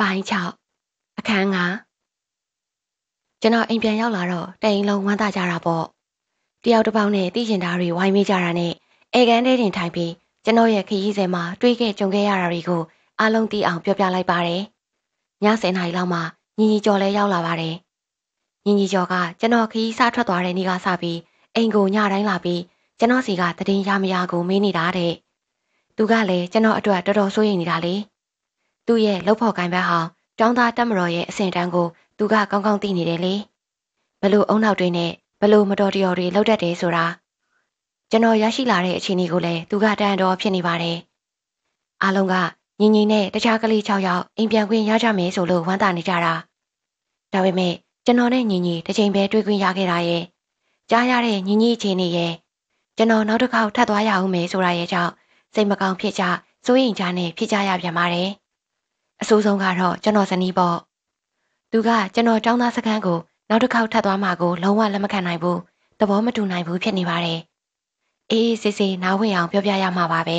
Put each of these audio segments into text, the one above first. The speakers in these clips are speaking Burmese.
ပိုင်း6အခန်း9ကျွန်တော်အိမ်ပြန်ရောက်လာတော့တိုင်လုံးဝမ်းသာကြတာပေါ့တယောက်တစ်ပေါက်နဲ့သိရှင်သားတွေဝိုင်းမိကြတာနဲ့အေကန်တဲတင်ထိုင်ပြီးကျွန်တော်ရဲ့ခရီးစဉ်မှာတွေ့ခဲ့ကြုံခဲ့ရတာတွေကိုအားလုံးသိအောင်ပြောပြလိုက်ပါတယ်ည10နာရီလောက်မှညီညီကျော်လဲရောက်လာပါတယ်ညီညီကျော်ကကျွန်တော်ခရီးစားထွက်သွားတဲ့နေ့ကစပြီးအိမ်ကိုညတိုင်းလာပြီးကျွန်တော်စီကတည်င်းရမရကိုမေးနေတာတဲ့သူကလည်းကျွန်တော်အတွက်တော်တော်စိုးရိမ်နေတာလေ။သူ့ရဲ့လှုပ်ဖော်ကိုင်ဘက်ဟောင်းတောင်းသားတက်မတော်ရဲ့အဆင့်တန်းကို သူကကောင်းကောင်းသိနေတယ်လေဘလို့အုံနောက်တွေနဲ့ဘလို့မတော်တရော်တွေလောက်တတ်တယ်ဆိုတာကျွန်တော်ရရှိလာတဲ့အခြေအနေကိုလည်းသူကတန်တော်ဖြစ်နေပါတယ်အားလုံးကညီညီနဲ့တခြားကလေး6ယောက်အိမ်ပြန်ခွင့်ရကြမယ်ဆိုလို့ဝမ်းသာနေကြတာဒါပေမဲ့ကျွန်တော်နဲ့ညီညီတစ်ချိန်ပဲတွေ့ခွင့်ရခဲ့တာရဲ့ကြားရတဲ့ညီညီအခြေအနေရဲ့ကျွန်တော်နောက်တစ်ခေါက်ထပ်သွားရအောင်မယ်ဆိုတာရဲ့ကြောင့်စိတ်မကောင်းဖြစ်ကြစိုးရိမ်ကြနဲ့ဖြစ်ကြရပြန်ပါတယ်အဆိုးဆုံးကတော့ကျွန်တော်ဇနီးပေါ့သူကကျွန်တော်ចောင်းသားစခန်းကို နောက်တစ်ခေါက်ထပ်သွားမှာကိုလုံးဝလက်မခံနိုင်ဘူးသဘောမတူနိုင်ဘူးဖြစ်နေပါတယ်အေးအေးဆေးဆေးနားဝင်အောင် ပြောပြရမှာပါပဲ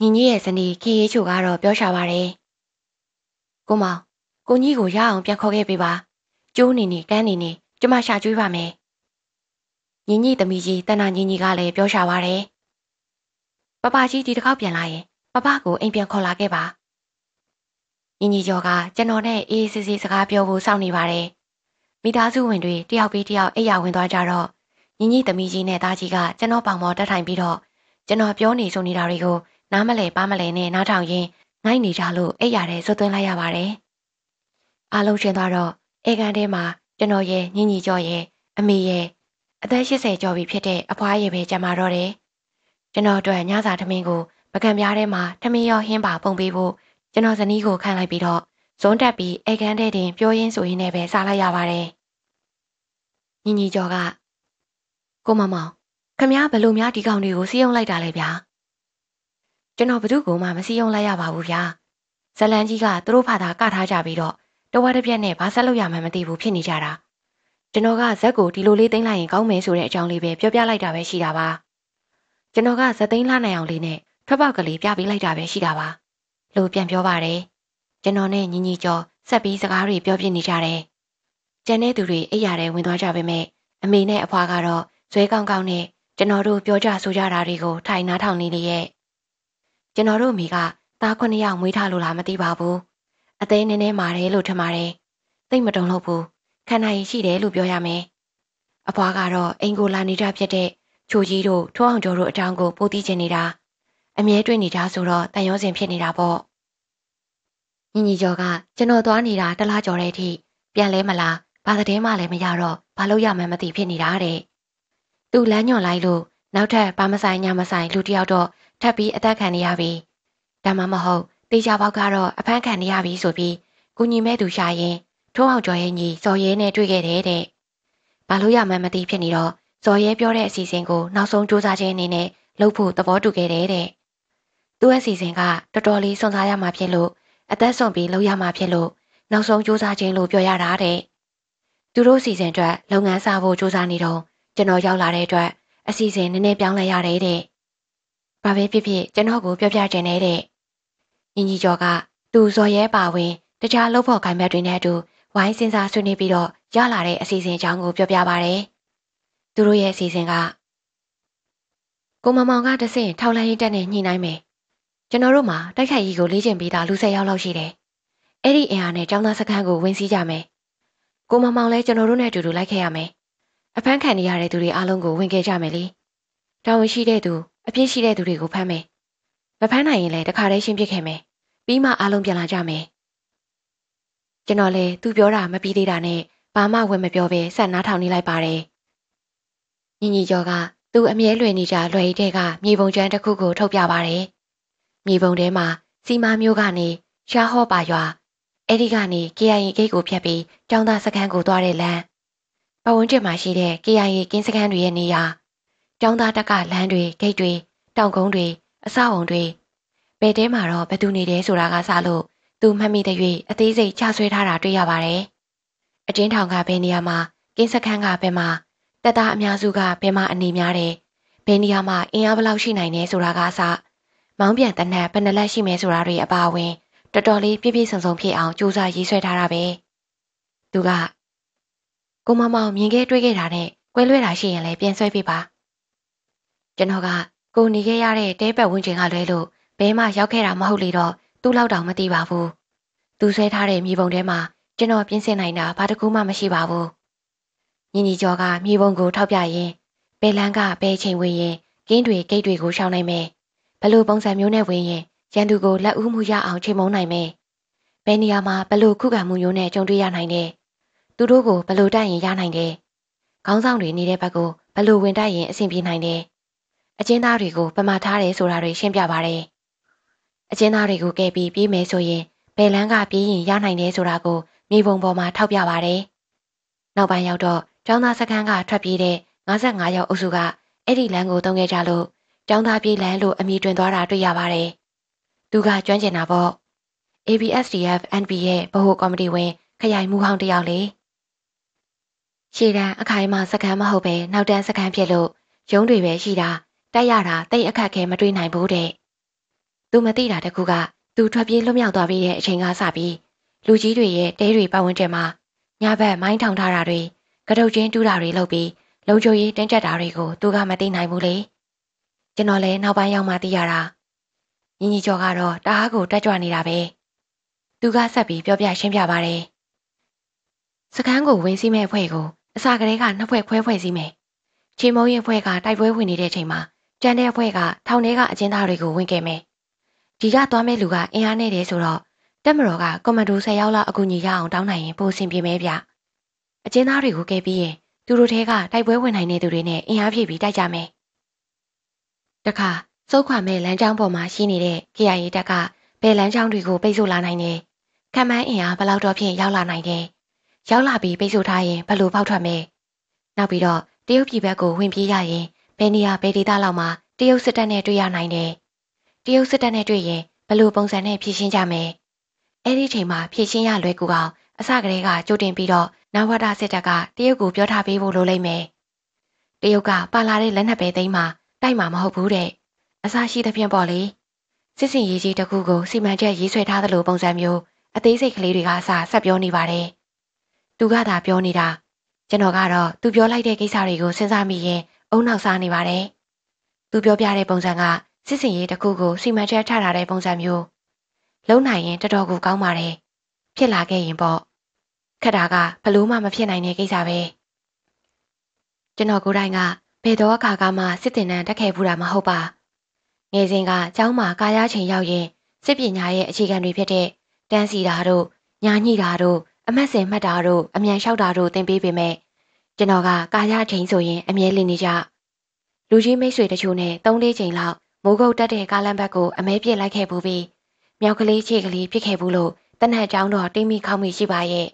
ညီညီရဲ့ဇနီးခင်ရေးချိုကတော့ပြောရှာပါတယ်ကိုမောင်ကိုကြီးကိုရအောင်ပြန်ခေါ်ခဲ့ပေးပါ ကျိုးနေနေကန်းနေနေကျမရှာကျွေးပါမယ်ညီညီသမီးကြီးတနာညီညီကလည်းပြောရှာပါတယ်ပပကြီးဒီတစ်ခေါက်ပြန်လာရင်ပပကိုအိမ်ပြန်ခေါ်လာခဲ့ပါညီညီကျော်ကကျွန်တော်နဲ့အေးဆေးဆေးစကားပြောဖို့စောင့်နေပါတယ်။မိသားစုဝင်တွေတယောက်ပြီးတယောက်အိယာဝင်သွားကြတော့ညီညီသမီးကြီးနဲ့သားကြီးကကျွန်တော်ပေါင်ပေါ်တက်ထိုင်ပြီးတော့ကျွန်တော်ပြောနေဆိုနေတာတွေကိုနားမလဲပါမလဲနဲ့နားထောင်ရင်းငိုက်နေကြလို့အိယာတဲ့ဇွတ်သွင်းလိုက်ရပါတယ်။အားလုံးရှင်သွားတော့အေကန်ထဲမှာကျွန်တော်ရဲ့ညီညီကျော်ရဲ့အမေရဲ့အသက်80ကျော်ပြီဖြစ်တဲ့အဖွားရည်ပဲကျမတော့တယ်။ကျွန်တော်အတွက်ညစာထမင်းကိုပကံပြားထဲမှာထမင်းရောဟင်းပါပုံပေးဖို့ကျွန်တော်ဇနီးကိုခန့်လိုက်ပြီးတော့ဇွန်တက်ပြီးအိတ်ခမ်းထဲတင်ပြောရင်းဆိုရင်းနဲ့ပဲစားလိုက်ရပါတယ်။ညီညီကျော်ကကိုမမောင်ခမရဘလို့များဒီကောင်တွေကိုစီးအောင်လိုက်တာလဲဗျာ။ကျွန်တော်ဘသူ့ကိုမှမစီးအောင်လိုက်ရပါဘူးဗျာ။ဇလန်ကြီးကသူတို့ဖာသာကထားကြပြီးတော့တဝက်တစ်ပြက်နဲ့ဘာဆက်လုပ်ရမှန်းမသိဘူးဖြစ်နေကြတာ။ကျွန်တော်ကဇက်ကိုဒီလိုလေးသိမ့်လိုက်ရင်ကောင်းမယ်ဆိုတဲ့အကြောင်းလေးပဲပြောပြလိုက်တာပဲရှိတာပါ။ကျွန်တော်ကဇက်သိမ့်လာနိုင်အောင်လေးနဲ့ထွက်ပေါက်ကလေးပြပေးလိုက်တာပဲရှိတာပါ။လို့ပြန်ပြောပါတယ်။ကျွန်တော်နဲ့ညီညီကျော်ဆက်ပြီးစကားတွေပြောပြနေကြတယ်။ကျန်တဲ့သူတွေအိပ်ရာထဲဝင်သွားကြပေမဲ့အမေနဲ့အဖွာကတော့ဇွဲကောင်းကောင်းနဲ့ကျွန်တော်တို့ပြောကြဆိုကြတာတွေကိုထိုင်နားထောင်နေလေရဲ့။ကျွန်တော်တို့မိကသားခုနှစ်ယောက်မွေးထားလို့လားမသိပါဘူး။အသေးနည်းနည်းမာတယ်လို့ထင်ပါတယ်။သိမတုံလို့ဘူး။ခန္ဓာရည်ရှိတယ်လို့ပြောရမယ်။အဖွာကတော့အင်ကိုလာနေကြဖြစ်တဲ့ချိုကြီးတို့ထွန်းအောင်ကျော်တို့အကြောင်းကိုပို့သိချင်နေတာ အမြဲတွေ့နေကြဆိုတော့တန်ရုံးစင်ဖြစ်နေတာပေါ့ညီညီကျော်ကကျွန်တော်သွားနေတာတလားကျော်တဲ့အထိပြန်လဲမလားဘာသတင်းမှလည်းမရတော့ဘာလို့ရမှန်းမသိဖြစ်နေတာတဲ့သူလမ်းညွန်လိုက်လို့နောက်ထပ်ဘာမဆိုင်ညာမဆိုင်လူတယောက်တော့ထပ်ပြီးအသက်ခံနေရပြီဒါမှမဟုတ်တေချာပေါက်ကတော့အဖမ်းခံနေရပြီဆိုပြီးကုညီမဲ့သူရှာရင်ထုံးအောင်ကျော်ရဲ့ညီစော်ရဲနဲ့တွေ့ခဲ့တယ်တဲ့ဘာလို့ရမှန်းမသိဖြစ်နေတော့ဇော်ရဲပြောတဲ့အစီအစဉ်ကိုနောက်ဆုံးစူးစမ်းခြင်းအနေနဲ့လုပ်ဖို့သဘောတူခဲ့တယ်တဲ့။သူ့အစီအစဉ်ကတော်တော်လေးစွန့်စားရမှာဖြစ်လို့အသက်ဆုံးပြီးလောက်ရမှာဖြစ်လို့နောက်ဆုံးစူးစမ်းခြင်းလို့ပြောရတာတဲ့သူတို့စီစဉ်အတွက်လုပ်ငန်းစာဖို့စူးစမ်းနေတော့ကျွန်တော်ရောက်လာတဲ့အတွက်အစီအစဉ်နည်းနည်းပြောင်းလဲရတယ်တဲ့ဘာပဲဖြစ်ဖြစ်ကျွန်တော်ကိုပြောပြချင်နေတဲ့ညီညီကျော်ကသူဇော်ရဲပါဝင်တခြားလုပ်ဖို့ခိုင်ဘက်တွေနဲ့အတူဝိုင်းစဉ်စားဆွေးနွေးပြီးတော့ရလာတဲ့အစီအစဉ်အကြောင်းကိုပြောပြပါရယ်သူတို့ရဲ့အစီအစဉ်ကကိုမမောင်ကတဆင့်ထောက်လှမ်းရေးတက်နဲ့ညှိနှိုင်းမယ်ကျွန်တော်တို့မှာတိုက်ခိုက်ရေးကိုလေ့ကျင့်ပေးတာလူ၁၀ယောက်လောက်ရှိတယ်။အဲ့ဒီအင်အားနဲ့ចောင်းသားစခန်းကို ဝင်စီးကြမယ်။ကိုမမောင်လည်းကျွန်တော်တို့နဲ့အတူတူလိုက်ခဲ့ရမယ်။အဖမ်းခံနေရတဲ့သူတွေအားလုံးကိုဝင်ခဲ့ကြမယ်လေ။တာဝန်ရှိတဲ့သူအပြစ်ရှိတဲ့သူတွေကိုဖမ်းမယ်။မဖမ်းနိုင်ရင်လည်းတခါတည်းရှင်းပစ်ခဲ့မယ်။ပြီးမှအားလုံးပြန်လာကြမယ်။ကျွန်တော်လည်းသူပြောတာမပြီးသေးတာနဲ့ဘာမှဝင်မပြောဘဲဆက်နားထောင်နေလိုက်ပါတယ်။ညီညီကျော်ကသူအမြဲလွယ်နေကြလွယ်ရည်တဲ့ကမြေပုံကျန်းတစ်ခုကိုထုတ်ပြပါတယ်။မြေပုံထဲမှာစီမာမျိုးကနေရှားဟော့ပါရွာအဲ့ဒီကနေ KIA ဂိတ်ကိုဖြတ်ပြီးတောင်သားစခန်းကိုသွားတဲ့လမ်းပဝန်းကျင်မှာရှိတဲ့ KIA ကင်းစခန်းတွေရဲ့နေရာတောင်သားတက်ကလမ်းတွေဂိတ်တွေတောင်ကုန်းတွေအဆောက်အုံတွေဘယ်တဲမှာတော့ဘယ်သူနေတယ်ဆိုတာကစလို့သူမှတ်မိတဲ့၍အသေးစိတ်ချဆွဲထားတာတွေ့ရပါတယ်အတင်းထောင်ကဘယ်နေရာမှာ ကင်းစခန်းကဘယ်မှာတက်သားအများစုကဘယ်မှာအနေများတယ်ဘယ်နေရာမှာအင်အားဘလောက်ရှိနိုင်တယ်ဆိုတာကအစမောင်းပြန်တနက်ဘယ်နှလက်ရှိမယ်ဆိုတာတွေအပါအဝင်တော်တော်လေးပြည့်ပြည့်စုံစုံဖြစ်အောင်စူးစမ်းရေးဆွဲထားတာပဲသူကကိုမမောင်မြင်ခဲ့တွေ့ခဲ့တာနဲ့ကွဲလွဲတာရှိရင်လည်းပြန်ဆွဲပြပါကျွန်တော်ကကိုနေခဲ့ရတဲ့တဲပတ်ဝန်းကျင်ကလွဲလို့ဘဲမှရောက်ခဲ့တာမဟုတ်လေတော့သူ့လောက်တောင်မသိပါဘူးသူဆွဲထားတဲ့မြေပုံထဲမှာကျွန်တော်ပြင်ဆင်နိုင်တာဘာတစ်ခုမှမရှိပါဘူးညီညီကျော်ကမြေပုံကိုထောက်ပြရင်ဘဲလန်းကဘဲချိန်ဝင်ရင်ကင်းတွေဂိတ်တွေကိုရှောင်နိုင်မယ်ဘလို့ပုံစံမျိုးနဲ့ဝင်ရင်ရန်သူကိုလက်ဦးမှုရအောင်ချိန်မုံနိုင်မယ်။ဘယ်နေရာမှာဘလို့ခုခံမှုမျိုးနဲ့ကြုံတွေ့ရနိုင်တယ်။သူတို့ကိုဘလို့တိုက်ရင်ရနိုင်တယ်။ခေါင်းဆောင်တွေနေတဲ့ဘက်ကိုဘလို့ဝင်တိုက်ရင်အဆင်ပြေနိုင်တယ်။အကျဉ်းသားတွေကိုပမာထားတယ်ဆိုတာတွေရှင်းပြပါရယ်။အကျဉ်းသားတွေကိုကယ်ပြီးပြေးမယ်ဆိုရင်ဘယ်လန်းကပြေးရင်ရနိုင်တယ်ဆိုတာကိုမြေပုံပေါ်မှာထောက်ပြပါရယ်။နောက်ပိုင်းရောက်တော့ကျောင်းသားစခန်းကထွက်ပြေးတဲ့55ရောက်အုပ်စုကအဲ့ဒီလမ်းကိုတုံးခဲ့ကြလို့ကျောင်းသားပြေးလန်းလို့အမည်တွင်သွားတာတွေ့ရပါတယ်။သူကကျွမ်းကျင်တာပေါ့။ ABSDF NB ရဲ့ဗဟိုကော်မတီဝင်ခရိုင်မူဟောင်းတယောက်လေ။ရှေ့တန်းအခိုင်အမာစကန်မဟုတ်ပဲနောက်တန်းစကန်ဖြစ်လို့ရုံးတွေပဲရှိတာတက်ရတာတိတ်အခက်ခဲမတွေ့နိုင်ဘူးတဲ့။သူမသိတာတကူကသူထွက်ပြေးလွတ်မြောက်သွားပြီးတဲ့အချိန်ကစပြီးလူကြီးတွေရဲ့တဲတွေပတ်ဝန်းကျင်မှာညဘက်မိုင်းထောင်ထားတာတွေကတုတ်ချင်းတူးတာတွေလုပ်ပြီးလုံခြုံရေးတင်းကျပ်တာတွေကိုသူကမသိနိုင်ဘူးလေ။ကျွန်တော်လည်းနောက်ပိုင်းရောက်မှသိရတာညီညီကျော်ကတော့တအားကို တက်ကြွနေတာပဲသူကဆက်ပြီးပြောပြရှင်းပြပါတယ်စကန်းကိုဝင်စီးမဲ့ဖွဲ့ကိုအစာကလေးကနှစ်ဖွဲ့ခွဲဖွဲ့စီးမယ်ချေမုံရင်ဖွဲ့ကတိုက်ပွဲဝင်နေတဲ့အချိန်မှာကြံတဲ့ဖွဲ့ကထောင်ထဲကအကျဉ်းသားတွေကိုဝင်ခဲ့မယ်ဒီကသွားမဲ့လူကအင်အားနဲ့တယ်ဆိုတော့တက်မတော်ကကွန်မန်ဒို10ယောက်လောက်အကူညီရအောင် တောင်းနိုင်ရင်ပိုဆင်ပြေမဲဗျအကျဉ်းသားတွေကိုကယ်ပြီးရင်သူတို့ထဲကတိုက်ပွဲဝင်နိုင်တဲ့သူတွေနဲ့အင်အားဖြည့်ပြီးတိုက်ကြမယ်တခါစုတ်ခွာမဲ့လမ်းကြောင်းပေါ်မှာရှိနေတဲ့ KIA တပ်ကဘယ်လမ်းကြောင်းတွေကိုပိတ်ဆို့လာနိုင်တယ်။ခံမှန်းအင်အားဘလောက်တော့ဖြင့်ရောက်လာနိုင်တယ်။ရောက်လာပြီးပိတ်ဆို့ထားရင်ဘယ်လိုပေါက်ထွက်မလဲ။နောက်ပြီးတော့တရုတ်ပြည်ဘက်ကိုဝင်ပြေးရရင်ဘယ်နေရာဘယ်ဒေသလောက်မှာတရုတ်စစ်တပ်နဲ့တွေ့ရနိုင်တယ်။တရုတ်စစ်တပ်နဲ့တွေ့ရင်ဘယ်လိုပုံစံနဲ့ဖြည့်ရှင်းကြမလဲ။အဲ့ဒီချိန်မှာဖြည့်ရှင်းရလွယ်ကူအောင်အစကတည်းကကြိုတင်ပြီးတော့နဝဒစစ်တပ်ကတရုတ်ကိုပြောထားပေးဖို့လိုလိမ့်မယ်။တရုတ်ကပါလာတဲ့လက်နက်ပဲသိမ်းမှာတိုက်မှာမဟုတ်ဘူးတဲ့အစားရှိသဖြင့်ပေါ့လေစစ်စင်ရေးကြီးတစ်ခုကိုစီမံချက်ရေးဆွဲထားသလိုပုံစံမျိုးအသေးစိတ်ကလေးတွေကအစားဆက်ပြောနေပါတယ်သူကသာပြောနေတာကျွန်တော်ကတော့သူပြောလိုက်တဲ့ကိစ္စတွေကိုစဉ်းစားမိရင်အုံနောက်စားနေပါတယ်သူပြောပြတဲ့ပုံစံကစစ်စင်ရေးတစ်ခုကိုစီမံချက်ချထားတဲ့ပုံစံမျိုးလုံနိုင်ရင်တော်တော်ကိုကောင်းပါတယ်ဖြစ်လာခဲ့ရင်ပေါ့ခက်တာကဘလို့မှမဖြစ်နိုင်တဲ့ကိစ္စပဲကျွန်တော်ကိုယ်တိုင်ကဘယ်တော့အခါကမှစစ်တင်နန်းတက်ခဲ့ဘူးတာမဟုတ်ပါငယ်စဉ်ကကျောင်းမှာကာရချိန်ရောက်ရင်စစ်ပညာရဲ့အခြေခံတွေဖြစ်တဲ့တန်းစီတာတို့ညာညိတာတို့အမတ်စင်မှတ်တာတို့အမြန်လျှောက်တာတို့သင်ပေးပေမဲ့ကျွန်တော်ကကာရချိန်ဆိုရင်အမြဲလင်နေကြလူကြီးမိတ်ဆွေတချို့နဲ့၃လေးချိန်လောက်မိုးကုတ်တက်တဲ့ကားလမ်းဘက်ကိုအမဲပြစ်လိုက်ခဲ့ဘူးပြီးမြောက်ကလေးခြေကလေးပြစ်ခဲ့ဘူးလို့တနတ်ကြောင်းတော့တိမိခေါမိရှိပါရဲ့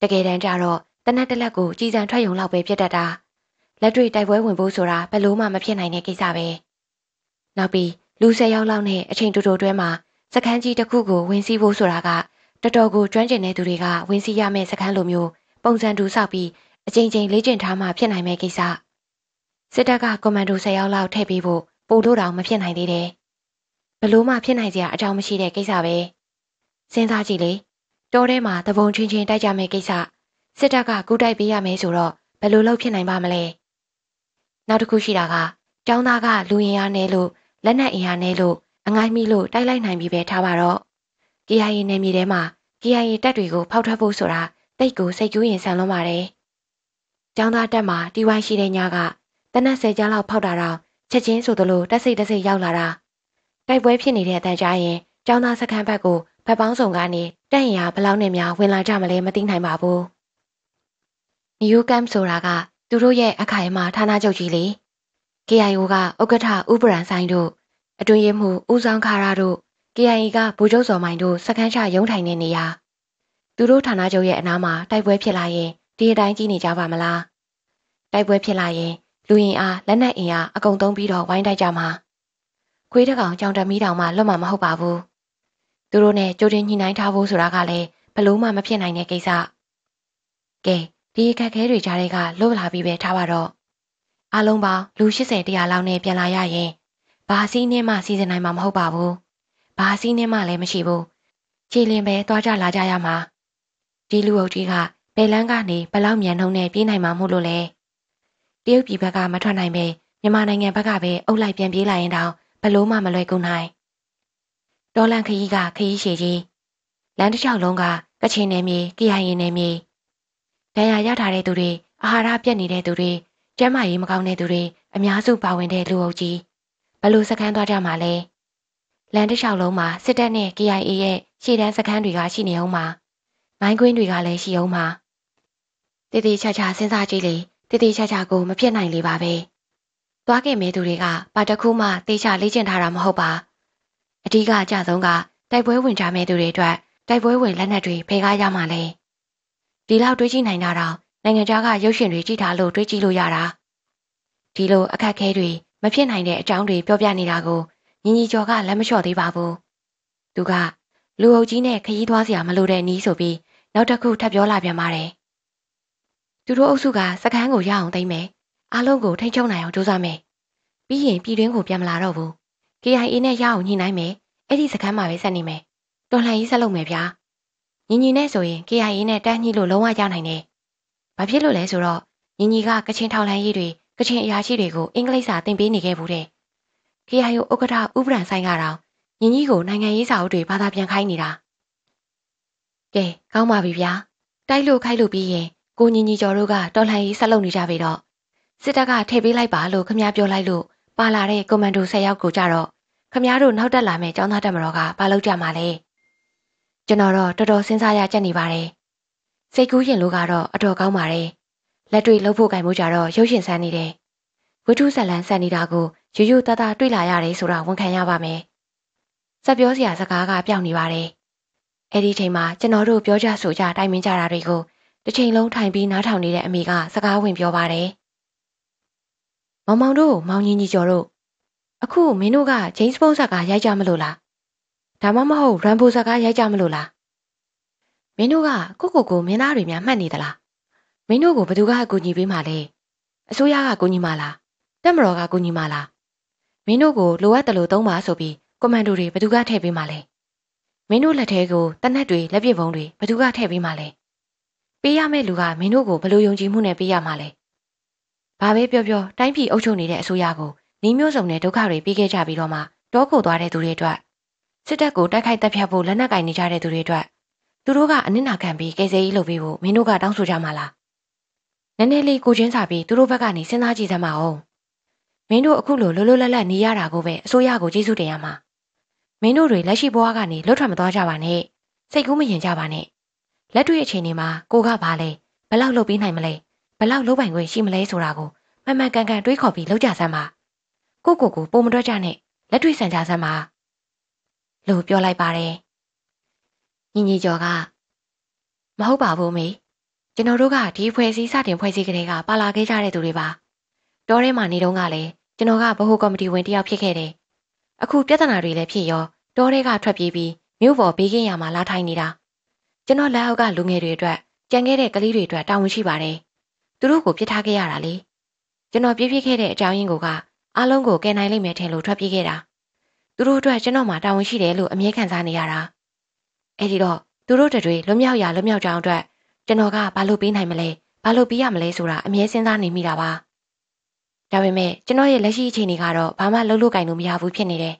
တကယ်တမ်းကျတော့တနတ်တလက်ကိုကြည်စံထွက်ယုံလောက်ပဲပြစ်တတ်တာလက်တွေ့တိုက်ပွဲဝင်ဖို့ဆိုတာဘယ်လိုမှမဖြစ်နိုင်တဲ့ကိစ္စပဲ။နောက်ပြီးလူ၁၀ယောက်လောက်နဲ့အချိန်တူတူတွဲမှာစကန်းကြီးတစ်ခုကိုဝင်စီးဖို့ဆိုတာကတော်တော်ကိုကျွမ်းကျင်တဲ့သူတွေကဝင်စီးရမယ့်စကန်းလိုမျိုးပုံစံတူဆောက်ပြီးအချိန်ချင်းလေ့ကျင့်ထားမှဖြစ်နိုင်မယ့်ကိစ္စ။စစ်တပ်ကကွန်မန်ဒို၁၀ယောက်လောက်ထည့်ပေးဖို့ပို့လို့တောင်မဖြစ်နိုင်သေးတယ်။ဘလို့မှဖြစ်နိုင်စရာအကြောင်းမရှိတဲ့ကိစ္စပဲ။စဉ်းစားကြည့်လေတောထဲမှာတဘုံချင်းချင်းတိုက်ကြမယ့်ကိစ္စစစ်တပ်ကကူတိုက်ပေးရမယ်ဆိုတော့ဘယ်လိုလုပ်ဖြစ်နိုင်ပါမလဲ။နောက်တစ်ခုရှိတာကကျောင်းသားကလူရင်အားနဲ့လို့လက်နက်အင်အားနဲ့လို့အငိုင်းမိလို့တိုက်လိုက်နိုင်ပြီပဲထားပါတော့ KIA နယ်မြေထဲမှာ KIA တပ်တွေကိုဖောက်ထွက်ဖို့ဆိုတာတိတ်ကိုစိတ်ကူးရင်ဆန်လွန်ပါတယ်ကျောင်းသားတက်မှာတီဝိုင်းရှိတဲ့ညကတနက်ဆယ်ကျန်းလောက်ဖောက်တာတော့ချက်ချင်းဆိုသလိုတက်စိတ်တက်စိတ်ရောက်လာတာတိုက်ပွဲဖြစ်နေတဲ့အတန်ကြာရင်ကျောင်းသားစခန်းဘက်ကိုဘက်ပေါင်းစုံကနေတက်ရင်ရဘလောက်နဲ့များဝင်လာကြမလဲမသိနိုင်ပါဘူး New Camp ဆိုတာကသူတို့ရဲ့အခိုင်အမာဌာနချုပ်ကြီးလေ KIO ကဥက္ကဋ္ဌဥပရန်ဆိုင်တို့အတွင်ရမှုဦးဆောင်ခါရတို့ KIA ကဗိုလ်ချုပ်စော်မိုင်တို့စကန်းချရုံးထိုင်တဲ့နေရာသူတို့ဌာနချုပ်ရဲ့အနားမှာတိုက်ပွဲဖြစ်လာရင်ဒီအတိုင်းကြီးနေကြပါမလားတိုက်ပွဲဖြစ်လာရင်လူရင်အားလက်နက်အင်အားအကုန်သုံးပြီးတော့ဝိုင်းတိုက်ကြမှာခွေးတကောင်ကြောင်တမီးတောင်မှလွတ်မှာမဟုတ်ပါဘူးသူတို့နဲ့ကြိုတင်ညှိနှိုင်းထားဖို့ဆိုတာကလည်းဘလို့မှမဖြစ်နိုင်တဲ့ကိစ္စကဲဒီအခက်ခဲတွေကြားတွေကလွတ်လာပြီးပဲထားပါတော့အားလုံးပေါင်းလူ80တရာလောက်နဲ့ပြန်လာရရင်ဘာစီးနှင်းမှစီစဉ်နိုင်မှာမဟုတ်ပါဘူးဘာစီးနှင်းမှလည်းမရှိဘူးခြေလင်ပဲသွားကြလာကြရမှာဒီလူအုပ်ကြီးကဘယ်လန်းကနေဘလောက်မြန်နှုံးနဲ့ပြေးနိုင်မှာမို့လို့လဲတရုတ်ပြည်ဘက်ကမထွက်နိုင်ပဲမြန်မာနိုင်ငံဘက်ကပဲအုပ်လိုက်ပြန်ပြေးလာရင်တောင်ဘလို့မှမလွယ်ကူနိုင်ဒေါ်လန်ခရီးကခရီးရှည်ကြီးလမ်းတစ်လျှောက်လုံးကကချင်နယ်မြေ၊ကရင်နယ်မြေဒဏ်ရာရထားတဲ့သူတွေအာဟာရပြတ်နေတဲ့သူတွေကျန်းမာရေးမကောင်းတဲ့သူတွေအများစုပါဝင်တဲ့လူအုပ်ကြီးဘလို့စခန်းသွားကြမှာလဲလမ်းတစ်လျှောက်လုံးမှာစစ်တပ်နဲ့ KIA ရဲ့ရှေ့တန်းစခန်းတွေကရှိနေအောင်မှာမိုင်းကွင်းတွေကလည်းရှိအောင်မှာတည်တည်ချာချာစဉ်းစားကြည့်လေတည်တည်ချာချာကိုမဖြစ်နိုင်လေပါပဲသွားခဲ့မဲ့သူတွေကဘာတစ်ခုမှတေချာလေ့ကျင့်ထားတာမဟုတ်ပါအဓိကအကြဆုံးကတိုက်ပွဲဝင်ကြမဲ့သူတွေအတွက်တိုက်ပွဲဝင်လက်နက်တွေဖေကားရမှာလဲ။ဒီလောက်တွေးကြည့်နိုင်တာတော့နိုင်ငံခြားကရုပ်ရှင်တွေကြည့်ထားလို့တွေးကြည့်လို့ရတာဒီလိုအခက်ခဲတွေမဖြစ်နိုင်တဲ့အကြောင်းတွေ ပြောပြနေတာကိုညီညီကျော်ကလက်မလျှော့သေးပါဘူးသူကလူအုပ်ကြီးနဲ့ခရီးသွားစရာမလိုတဲ့နီးဆိုပြီးနောက်တစ်ခုထပ်ပြောလာပြန်ပါတယ်သူတို့အုပ်စုကစကန်းကိုရအောင်သိမ့်မယ်အားလုံးကိုထိန်းချုပ်နိုင်အောင်ကြိုးစားမယ်ပြီးရင်ပြည်တွင်းကိုပြန်မလာတော့ဘူး KIA နဲ့ရအောင်ညှိနှိုင်းမယ်အဲ့ဒီစကန်းမှာပဲဆက်နေမယ်တော်လှန်ရေးဆက်လုပ်မယ်ဗျာညီညီနဲ့ဆိုရင် KIA နဲ့တန်းညှိလို့လုံးဝရနိုင်တယ်။ဘာဖြစ်လို့လဲဆိုတော့ညီညီကကချင်ထောက်လှမ်းရေးတွေကချင်အရာရှိတွေကိုအင်္ဂလိပ်စာသင်ပေးနေခဲ့ဘူးတဲ့။ KIO ဥက္ကဋ္ဌဥပဒံဆိုင်ကတော့ညီညီကိုနိုင်ငံရေးစာအုပ်တွေဘာသာပြန်ခိုင်းနေတာ။ကဲကောင်းပါပြီဗျာ။တိုက်လို့ခိုက်လို့ပြီးရင်ကိုညီညီကျော်တို့ကတော်လှန်ရေးဆက်လုပ်နေကြပြီတော့စစ်တပ်ကထည့်ပေးလိုက်ပါလို့ခမရပြောလိုက်လို့ပါလာတဲ့ကွန်မန်ဒို၁၀ယောက်ကိုကြတော့ခမရတို့နောက်တက်လာမယ့်ចောင်းသားတက်မတော်ကဘာလုပ်ကြမှာလဲ။ကျွန်တော်တော့တော်တော်စဉ်းစားရကြက်နေပါတယ်။စိတ်ကူးရင်လို့ကတော့အတော်ကောင်းပါတယ်။လက်တွေလှုပ်ဖို့ကြိုင်မှုကြတော့ရုပ်ရှင်ဆန်းနေတယ်။ဝတ္ထုဇလန်ဆန်နေတာကိုရိုးရိုးသားသားတွေ့လာရတယ်ဆိုတာဝန်ခံရပါမယ်။စက်ပြောစရာစကားကပြောင်းနေပါတယ်။အဲ့ဒီချိန်မှာကျွန်တော်တို့ပြောကြဆိုကြတိုင်ပင်ကြတာတွေကိုတစ်ချိန်လုံးထိုင်ပြီးနားထောင်နေတဲ့အမေကစကားဝင်ပြောပါတယ်။မောင်မောင်တို့မောင်ကြီးကြီးကျော်တို့အခုမင်းတို့ကဂျိမ်းစ်ဘုန်းဆက်ကရိုက်ကြမလို့လား။ဒါမှမဟုတ်ရန်ဘိုစကားရိုက်ကြမလို့လား။မင်းတို့ကကိုကိုကိုမင်းသားတွေများမှတ်နေသလား။မင်းတို့ကိုဘယ်သူကအကူအညီပေးမှလဲ။အစိုးရကအကူအညီမှလား။တပ်မတော်ကအကူအညီမှလား။မင်းတို့ကိုလိုအပ်တယ်လို့သုံးပါဆိုပြီးကွန်မန်ဒိုတွေဘယ်သူကထည့်ပေးမှလဲ။မင်းတို့လက်ထဲကိုတနက်တွေလက်ပစ်ဗုံးတွေဘယ်သူကထည့်ပေးမှလဲ။ပေးရမယ့်လူကမင်းတို့ကိုဘယ်လိုယုံကြည်မှုနဲ့ပေးရမှလဲ။ဘာပဲပြောပြောတိုင်းပြည်အုပ်ချုပ်နေတဲ့အစိုးရကိုနှီးမျိုးစုံနဲ့ဒုက္ခတွေပေးခဲ့ကြပြီးတော့မှတောခုသွားတဲ့သူတွေအတွက်စစ်တပ်ကိုတိုက်ခိုက်တပ်ဖြတ်ဖို့လက်နက်ကင်နေကြတဲ့သူတွေအတွက်သူတို့ကအနစ်နာခံပြီးကယ်ဆယ်ရေးလုပ်ပေးဖို့မင်းတို့ကတောင်းဆိုကြမှာလားနည်းနည်းလေးကိုချင်းစာပြီးသူတို့ဘက်ကနေစဉ်းစားကြည့်သမှာအောင်မင်းတို့အခုလိုလွတ်လွတ်လပ်လပ်နေရတာကိုပဲအစိုးရကိုကျေးဇူးတင်ရမှာမင်းတို့တွေလက်ရှိဘဝကနေလွတ်ထွက်မသွားကြပါနဲ့စိတ်ကူးမယင်ကြပါနဲ့လက်တွေ့အခြေအနေမှာကိုကဘာလဲဘလောက်လုပ်ပေးနိုင်မလဲဘလောက်လုပ်ပိုင်ခွင့်ရှိမလဲဆိုတာကိုမှန်မှန်ကန်ကန်တွေးခေါ်ပြီးလုပ်ကြစမ်းပါကိုကိုကိုပုံမတွက်ကြနဲ့လက်တွေ့ဆန်ကြစမ်းပါလို့ပြောလိုက်ပါတယ်။ညီညီကျော်ကမဟုတ်ပါဘူးမေကျွန်တော်တို့ကဒီဖွဲ့စည်းစတင်ဖွဲ့စည်းကလေးကပါလာခဲ့ကြတဲ့သူတွေပါ။တောထဲမှာနေတုန်းကလည်းကျွန်တော်ကဗဟိုကော်မတီဝင်တစ်ယောက်ဖြစ်ခဲ့တယ်။အခုပြဿနာတွေလည်းဖြစ်ရောတောထဲကထွက်ပြေးပြီးမြို့ပေါ်ဘေးကင်းရာမှာလာထိုင်နေတာ။ကျွန်တော်လက်အောက်ကလူငယ်တွေအတွက်ကြံခဲ့တဲ့ကလေးတွေအတွက်တာဝန်ရှိပါတယ်။သူတို့ကိုပြစ်ထားခဲ့ရတာလေ။ကျွန်တော်ပြစ်ပြစ်ခဲ့တဲ့အကြောင်းရင်းကိုကအားလုံးကိုကယ်နိုင်လိမ့်မယ်ထင်လို့ထွက်ပြေးခဲ့တာ။သူတို့အတွက်ကျွန်တော်မှတာဝန်ရှိတယ်လို့အမြဲခံစားနေရတာအဲ့ဒီတော့သူတို့တွေလွတ်မြောက်ရလွတ်မြောက်ကြအောင်အတွက်ကျွန်တော်ကဘာလုပ်ပေးနိုင်မလဲဘာလုပ်ပေးရမလဲဆိုတာအမြဲစဉ်းစားနေမိတာပါဒါပေမဲ့ကျွန်တော်ရဲ့လက်ရှိအခြေအနေကတော့ဘာမှလုပ်လို့ကင်လို့မရဘူးဖြစ်နေတယ်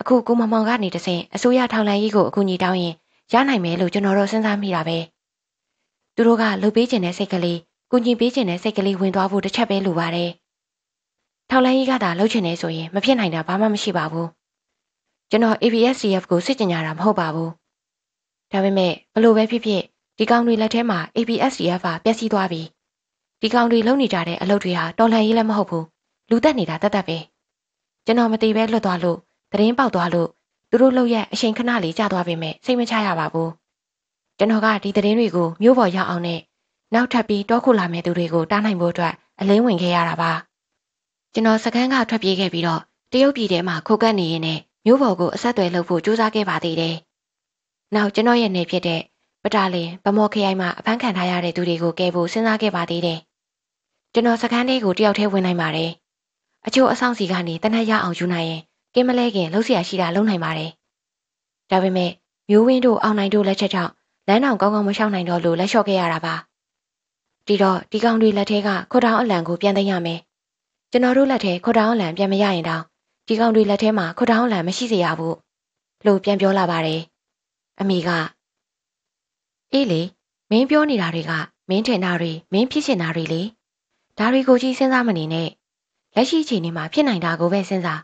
အခုကိုမမောင်ကနေတဆင့်အစိုးရထောင်လိုင်းကြီးကိုအကူအညီတောင်းရင်ရနိုင်မယ်လို့ကျွန်တော်တို့စဉ်းစားမိတာပဲသူတို့ကလုပ်ပေးခြင်းတဲ့စိတ်ကလေး၊ကုညီပေးခြင်းတဲ့စိတ်ကလေးဝင်သွားဖို့တစ်ချက်ပဲလိုပါတယ်ထောက်လန်းရေးကသာလှုပ်ချင်နေဆိုရင်မဖြစ်နိုင်တာဘာမှမရှိပါဘူးကျွန်တော် ABSDF ကိုစစ်ကြင်ရတာမဟုတ်ပါဘူးဒါပေမဲ့ဘလို့ပဲဖြစ်ဖြစ်ဒီကောင်တွေလက်ထဲမှာ ABSDF ကပျက်စီးသွားပြီဒီကောင်တွေလုံနေကြတဲ့အလုပ်တွေဟာတော်လှန်ရေးလည်းမဟုတ်ဘူးလူတက်နေတာတတ်တတ်ပဲကျွန်တော်မတည်ပဲလွတ်သွားလို့သတင်းပေါက်သွားလို့သူတို့လောက်ရဲ့အချိန်ခဏလေးကြာသွားပေမဲ့စိတ်မချရပါဘူးကျွန်တော်ကဒီသတင်းတွေကိုမြို့ပေါ်ရောက်အောင်နဲ့နောက်ထပ်ပြီးတောခုလာမယ့်သူတွေကိုတားနိုင်ဖို့အတွက်အလင်းဝင်ခဲ့ရတာပါ။ကျွန်တော်စခန်းကထွက်ပြေးခဲ့ပြီးတော့တရုတ်ပြည်ထဲမှာခိုကပ်နေရင်းနဲ့မျိုးပေါ်ကိုအဆက်အသွယ်လုပ်ဖို့ကြိုးစားခဲ့ပါသေးတယ်။နောက်ကျွန်တော်ရဲ့နေဖြစ်တဲ့ပတာလင်ဗမော်ခရိုင်မှာအဖမ်းခံထားရတဲ့သူတွေကိုကယ်ဖို့စဉ်းစားခဲ့ပါသေးတယ်။ကျွန်တော်စခန်းလေးကိုတယောက်တည်းဝင်နိုင်ပါတယ်။အချို့အဆောင်စီကနေတနက်ရအောင်ယူနိုင်ရင်ကင်းမလဲခင်လှုပ်ရှားရှိတာလုပ်နိုင်ပါတယ်။ဒါပေမဲ့မျိုးဝင်းတို့အောင်နိုင်တို့လက်ချက်ကြောင့်လမ်းတောင်ကောင်းကောင်းမလျှောက်နိုင်တော့လို့လက်လျှော့ခဲ့ရတာပါ။ဒီတော့ဒီကောင်တွေလက်ထဲကခုတ်တောင်အလံကိုပြန်သိမ်းရမယ်။ကျွန်တော်တို့လက်ထဲခေါ်တောင်းလံပြန်မရရင်တောင်ဒီကောင်တွေလက်ထဲမှာခေါ်တောင်းလံမရှိစေရဘူးလို့ပြန်ပြောလာပါတယ်အမေကအေးလေမင်းပြောနေတာတွေကမင်းထင်တာတွေမင်းဖြစ်ချင်တာတွေလေဒါတွေကိုကြီးစဉ်းစားမနေနဲ့လက်ရှိအခြေအနေမှာဖြစ်နိုင်တာကိုပဲစဉ်းစား